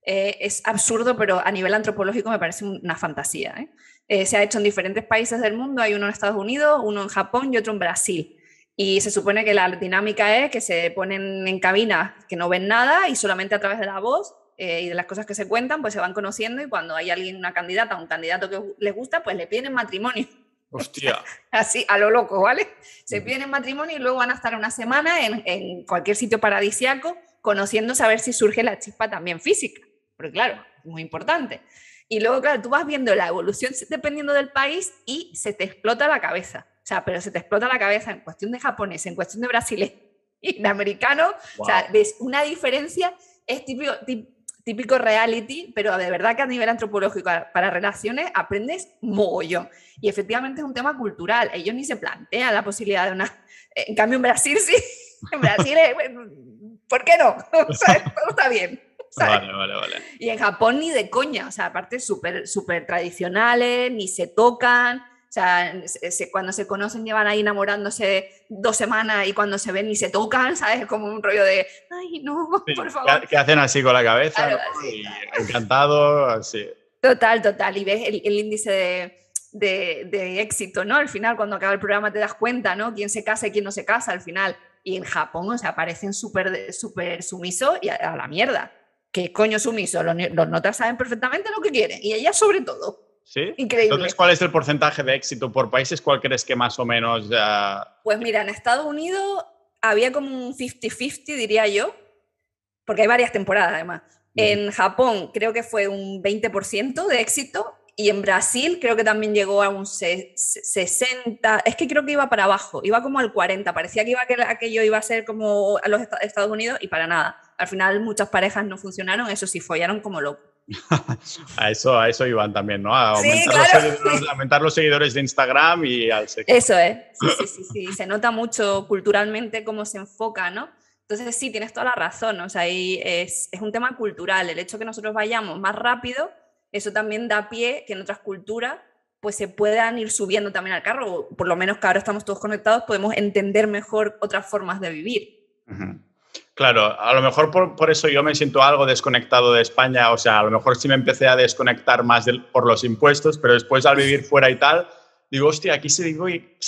Eh, es absurdo, pero a nivel antropológico me parece una fantasía. ¿eh? Eh, se ha hecho en diferentes países del mundo, hay uno en Estados Unidos, uno en Japón y otro en Brasil. Y se supone que la dinámica es que se ponen en cabina que no ven nada y solamente a través de la voz eh, y de las cosas que se cuentan, pues se van conociendo y cuando hay alguien, una candidata, un candidato que les gusta, pues le piden matrimonio. Hostia. *laughs* Así, a lo loco, ¿vale? Se piden matrimonio y luego van a estar una semana en, cualquier sitio paradisiaco conociendo, a ver si surge la chispa también física. Porque claro, es muy importante. Y luego, claro, tú vas viendo la evolución dependiendo del país y se te explota la cabeza. O sea, pero se te explota la cabeza en cuestión de japonés, en cuestión de brasileño y de americano. O sea, ves una diferencia, es típico típico reality, pero de verdad que a nivel antropológico para relaciones aprendes mogollón. Y efectivamente es un tema cultural. Ellos ni se plantean la posibilidad de una... En cambio en Brasil sí. *laughs* En Brasil es... ¿Por qué no? *laughs* *laughs* todo está bien. Vale, vale, vale. Y en Japón ni de coña. O sea, aparte super, súper tradicionales, ni se tocan o sea, cuando se conocen llevan ahí enamorándose dos semanas y cuando se ven y se tocan, ¿sabes? Como un rollo de, ay, no, *laughs* por favor. Que, hacen así con la cabeza, encantados, encantado, así. Total, total, y ves el, índice de, éxito, ¿no? Al final, cuando acaba el programa te das cuenta, ¿no? Quién se casa y quién no se casa al final. Y en Japón, o sea, parecen súper super sumisos y a, la mierda. ¿Qué coño sumiso? Los, los notas saben perfectamente lo que quieren y ellas sobre todo. Entonces, ¿cuál es el porcentaje de éxito por países? ¿Cuál crees que más o menos? Eh, pues mira, en Estados Unidos había como un 50-50, diría yo, porque hay varias temporadas además. En Japón creo que fue un 20% de éxito y en Brasil creo que también llegó a un 60, es que creo que iba para abajo, iba como al 40, parecía que, iba, que aquello iba a ser como a los Estados Unidos y para nada. Al final muchas parejas no funcionaron, eso sí, follaron como locos. *laughs* a, eso, a eso iban también, ¿no? A aumentar, los seguidores, de Instagram y al sector. Eso es, sí, sí, sí, se nota mucho culturalmente cómo se enfoca, ¿no? Entonces sí, tienes toda la razón, o sea, ahí es, un tema cultural, el hecho que nosotros vayamos más rápido, eso también da pie que en otras culturas pues se puedan ir subiendo también al carro, o por lo menos que ahora estamos todos conectados, podemos entender mejor otras formas de vivir. Uh Claro, a lo mejor por, eso yo me siento algo desconectado de España, o sea, a lo mejor sí me empecé a desconectar más por los impuestos, pero después al vivir fuera y tal, digo, hostia, aquí se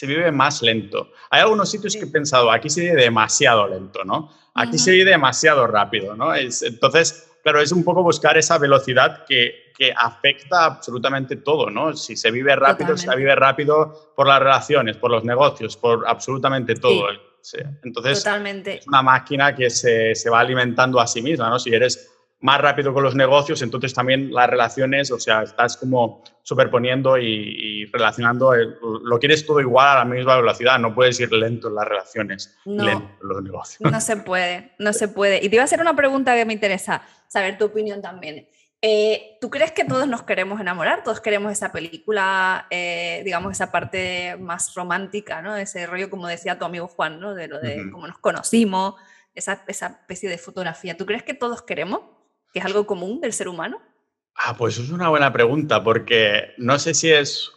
vive, más lento. Hay algunos sitios que he pensado, aquí se vive demasiado lento, ¿no? Aquí se vive demasiado rápido, ¿no? entonces, claro, es un poco buscar esa velocidad que, afecta absolutamente todo, ¿no? Si se vive rápido, se vive rápido por las relaciones, por los negocios, por absolutamente todo. Entonces, es una máquina que se, va alimentando a sí misma, ¿no? Si eres más rápido con los negocios, entonces también las relaciones, o sea, estás como superponiendo y, relacionando, lo quieres todo igual a la misma velocidad, no puedes ir lento en las relaciones, lento en los negocios. No se puede, no se puede. Y te iba a hacer una pregunta que me interesa saber tu opinión también. Eh, ¿Tú crees que todos nos queremos enamorar? Todos queremos esa película, eh, digamos, esa parte más romántica, Ese rollo, como decía tu amigo Juan, ¿no? De lo de cómo nos conocimos, esa, especie de fotografía. ¿Tú crees que todos queremos? ¿Que es algo común del ser humano? Ah, pues es una buena pregunta, porque no sé si es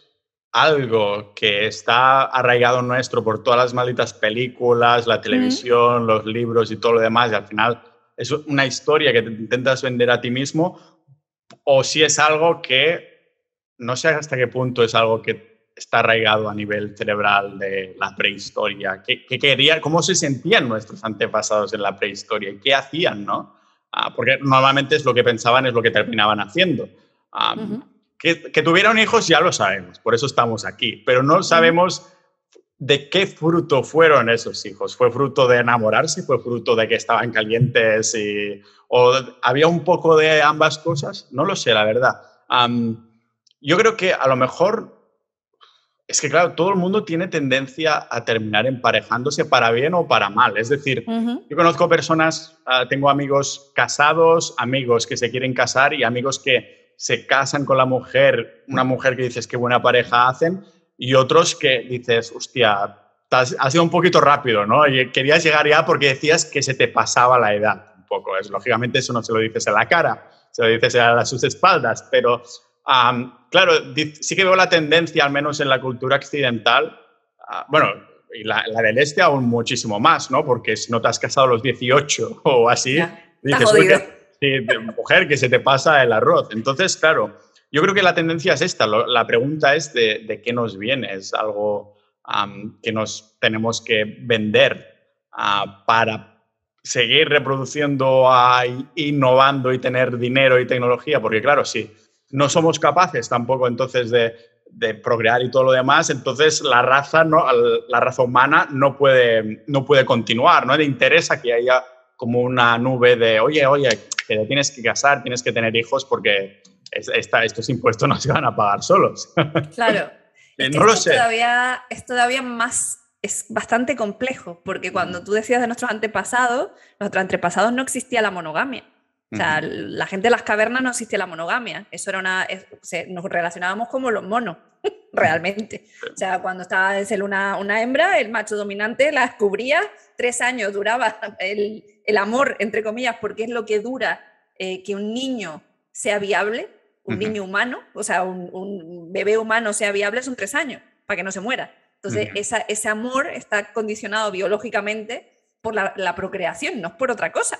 algo que está arraigado nuestro por todas las malditas películas, la televisión, los libros y todo lo demás, y al final es una historia que te intentas vender a ti mismo o si es algo que, no sé hasta qué punto es algo que está arraigado a nivel cerebral de la prehistoria. ¿Qué, quería, ¿Cómo se sentían nuestros antepasados en la prehistoria? ¿Qué hacían? ¿no? Ah, porque normalmente es lo que pensaban, es lo que terminaban haciendo. Ah, que, que, tuvieron hijos ya lo sabemos, por eso estamos aquí, pero no sabemos ¿De qué fruto fueron esos hijos? ¿Fue fruto de enamorarse? ¿Fue fruto de que estaban calientes? ¿O había un poco de ambas cosas? No lo sé, la verdad. yo creo que a lo mejor es que, claro, todo el mundo tiene tendencia a terminar emparejándose para bien o para mal. Es decir, yo conozco personas, ah, tengo amigos casados, amigos que se quieren casar y amigos que se casan con la mujer, una mujer que dices que buena pareja hacen, y otros que dices, hostia, ha sido un poquito rápido, ¿no? querías llegar ya porque decías que se te pasaba la edad un poco. Es, lógicamente eso no se lo dices a la cara, se lo dices a sus espaldas, pero claro, sí que veo la tendencia, al menos en la cultura occidental, ah, bueno, y la, del este aún muchísimo más, ¿no? Porque si no te has casado los 18 o así, dices, mujer, que se te pasa el arroz. Entonces, claro yo creo que la tendencia es esta. la pregunta es de, de, qué nos viene. Es algo que nos tenemos que vender ah, para seguir reproduciendo, ah, innovando y tener dinero y tecnología. Porque claro, si no somos capaces tampoco entonces de, de procrear y todo lo demás, entonces la raza, no, la raza humana no puede, no puede continuar, ¿no? Le interesa que haya como una nube de, oye, oye, tienes que casar, tienes que tener hijos porque estos impuestos no se van a pagar solos. *laughs* Claro. Eh, todavía, es todavía más, es bastante complejo, porque cuando mm. tú decías de nuestros antepasados, nuestros antepasados no existía la monogamia la gente de las cavernas no existe la monogamia. Eso era una. nos relacionábamos como los monos, *laughs* realmente. O sea, cuando estaba en una, una hembra, el macho dominante la descubría, tres años duraba el, el amor, entre comillas, porque es lo que dura eh, que un niño sea viable, un niño humano, o sea, un, bebé humano sea viable, son tres años, para que no se muera. Entonces, ese amor está condicionado biológicamente por la, procreación, no es por otra cosa.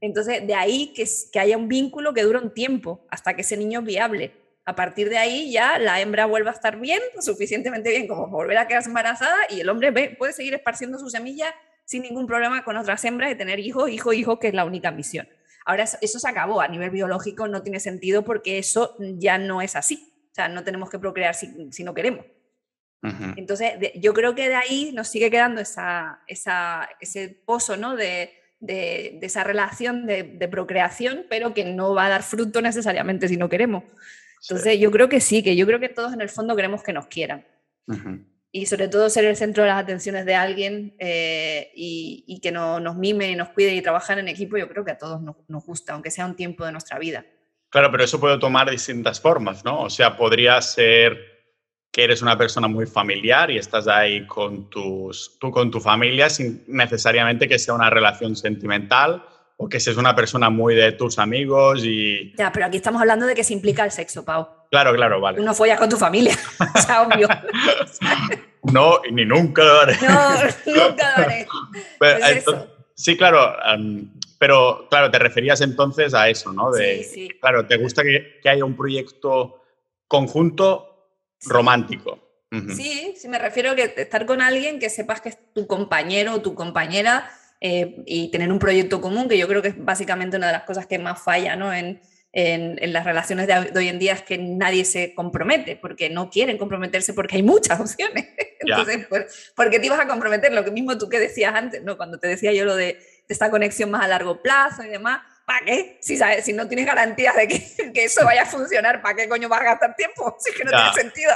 Entonces, de ahí que, haya un vínculo que dure un tiempo hasta que ese niño es viable. A partir de ahí ya la hembra vuelve a estar bien, suficientemente bien como volver a quedar embarazada y el hombre puede seguir esparciendo su semilla sin ningún problema con otras hembras y tener hijo hijo, hijo, que es la única misión. Ahora eso se acabó a nivel biológico, no tiene sentido porque eso ya no es así. O sea, no tenemos que procrear si no queremos. Entonces, yo creo que de ahí nos sigue quedando esa, ese pozo ¿no? de, de, esa relación de, procreación, pero que no va a dar fruto necesariamente si no queremos. Entonces, yo creo que sí, que yo creo que todos en el fondo queremos que nos quieran. Y sobre todo ser el centro de las atenciones de alguien eh, y, que nos mime, y nos cuide y trabajar en equipo, yo creo que a todos nos, nos gusta, aunque sea un tiempo de nuestra vida. Claro, pero eso puede tomar distintas formas, ¿no? O sea, podría ser que eres una persona muy familiar y estás ahí con tus, tú con tu familia sin necesariamente que sea una relación sentimental o que seas una persona muy de tus amigos y... Ya, pero aquí estamos hablando de que se implica el sexo, Pau. Claro, claro, vale. No follas con tu familia, *laughs* obvio. no, ni nunca lo haré. nunca lo haré. *laughs* sí, claro, pero claro, te referías entonces a eso, ¿no? De, Claro, ¿te gusta que, que haya un proyecto conjunto romántico. Sí, sí, me refiero a que estar con alguien que sepas que es tu compañero o tu compañera eh, y tener un proyecto común, que yo creo que es básicamente una de las cosas que más falla en, las relaciones de, hoy en día es que nadie se compromete, porque no quieren comprometerse porque hay muchas *laughs* opciones. Entonces, por, porque te ibas a comprometer, lo que mismo tú que decías antes, ¿no? cuando te decía yo lo de, de esta conexión más a largo plazo y demás ¿para qué? Si, no tienes garantías de *laughs* que, eso vaya a funcionar, ¿para qué coño vas a gastar tiempo? *laughs* Si es que no tiene sentido.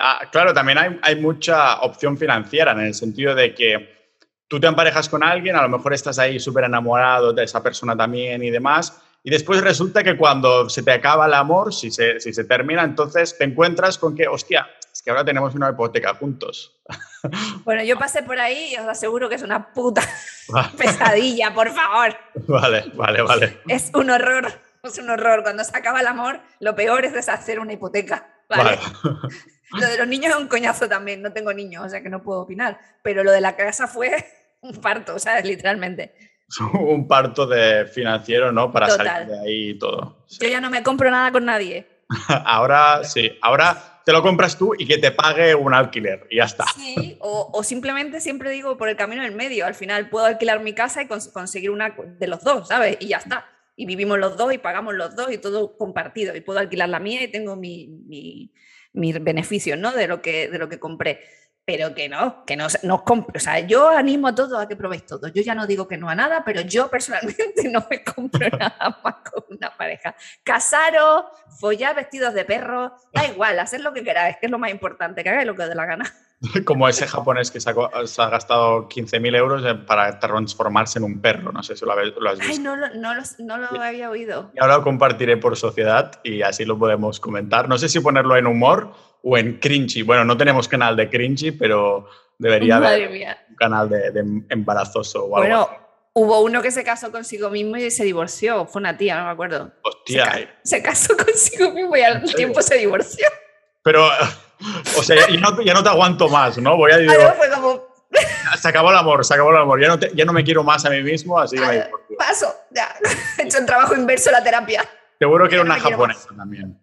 Ah, claro, también hay, hay, mucha opción financiera en el sentido de que tú te emparejas con alguien, a lo mejor estás ahí súper enamorado de esa persona también y demás, y después resulta que cuando se te acaba el amor, si se, si se termina, entonces te encuentras con que, hostia, es que ahora tenemos una hipoteca juntos. *laughs* Bueno, yo pasé por ahí y os aseguro que es una puta *laughs* *laughs* pesadilla, por favor. Vale, vale, vale. Es un horror, es un horror. Cuando se acaba el amor, lo peor es deshacer una hipoteca. Vale. Lo de los niños es un coñazo también, no tengo niños, o sea que no puedo opinar, pero lo de la casa fue un parto, sea, Literalmente. *laughs* un parto de financiero, ¿no? Para salir de ahí y todo. Yo ya no me compro nada con nadie. *laughs* ahora sí, ahora te lo compras tú y que te pague un alquiler y ya está. Sí, o, simplemente siempre digo por el camino del medio, al final puedo alquilar mi casa y conseguir una de los dos, ¿sabes? Y ya está. Y vivimos los dos y pagamos los dos y todo compartido. Y puedo alquilar la mía y tengo mi, mis beneficios, ¿no? De lo que, de lo que compré pero que no, que no nos compre O sea, yo animo a todos a que probéis todo. Yo ya no digo que no a nada, pero yo personalmente *laughs* no me compro *laughs* nada más con una pareja. Casaros, follar vestidos de perro, da igual, hacer lo que queráis, que es lo más importante, que hagáis lo que os dé la gana. *laughs* Como ese japonés que se ha, gastado 15.000 euros eh, para transformarse en un perro. No sé si lo, has visto. Ay, no, lo, había oído. Y ahora lo compartiré por sociedad y así lo podemos comentar. No sé si ponerlo en humor o en cringy. Bueno, no tenemos canal de cringy, pero debería Madre haber un canal de, embarazoso o algo bueno, Hubo uno que se casó consigo mismo y se divorció. Fue una tía, no me acuerdo. Hostia. Se, casó *laughs* consigo mismo y al tiempo se divorció. Pero *laughs* O sea, ya no, te aguanto más, ¿no? Voy a decir, ah, Se acabó el amor, se acabó el amor. Ya no, me quiero más a mí mismo, así que ah, Paso, ya. *laughs* He hecho un trabajo inverso la terapia. Seguro que era una japonesa también.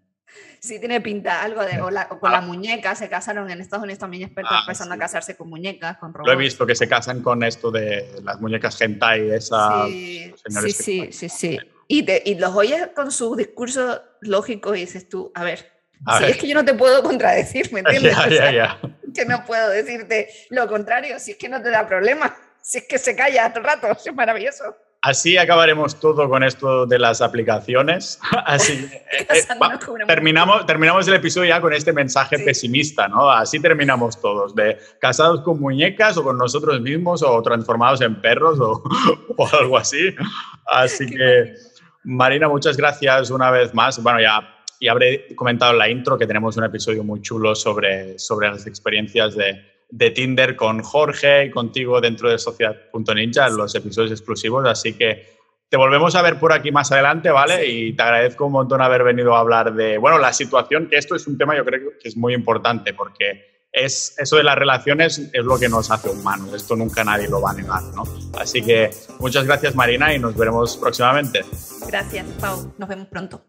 Sí, tiene pinta, algo de. O, con la ah. muñeca, se casaron en Estados Unidos también, expertos empezando a casarse con muñecas, con robots. Lo he visto, que se casan con esto de las muñecas hentai, esa. Sí, sí, sí, sí, sí. Y, y los oyes con su discurso lógico y dices tú, a ver, si es que yo no te puedo contradecir, ¿me *laughs* entiendes? Ya, ya, ya. que no puedo decirte lo contrario, si es que no te da problema, si es que se calla todo el rato, *laughs* es maravilloso. Así acabaremos todo con esto de las aplicaciones. *laughs* Así eh, eh, terminamos, terminamos el episodio ya con este mensaje pesimista, ¿no? Así terminamos todos, de casados con muñecas o con nosotros mismos o transformados en perros o, o algo así. Así que, Marina, muchas gracias una vez más. Bueno, ya y habré comentado en la intro que tenemos un episodio muy chulo sobre, sobre las experiencias de, de Tinder con Jorge y contigo dentro de Sociedad.ninja, los episodios exclusivos. Así que te volvemos a ver por aquí más adelante, ¿vale? Y te agradezco un montón haber venido a hablar de, bueno, la situación, que esto es un tema yo creo que es muy importante porque es, eso de las relaciones es lo que nos hace humanos, esto nunca nadie lo va a negar, ¿no? Así que muchas gracias Marina y nos veremos próximamente. Gracias, Pau, nos vemos pronto.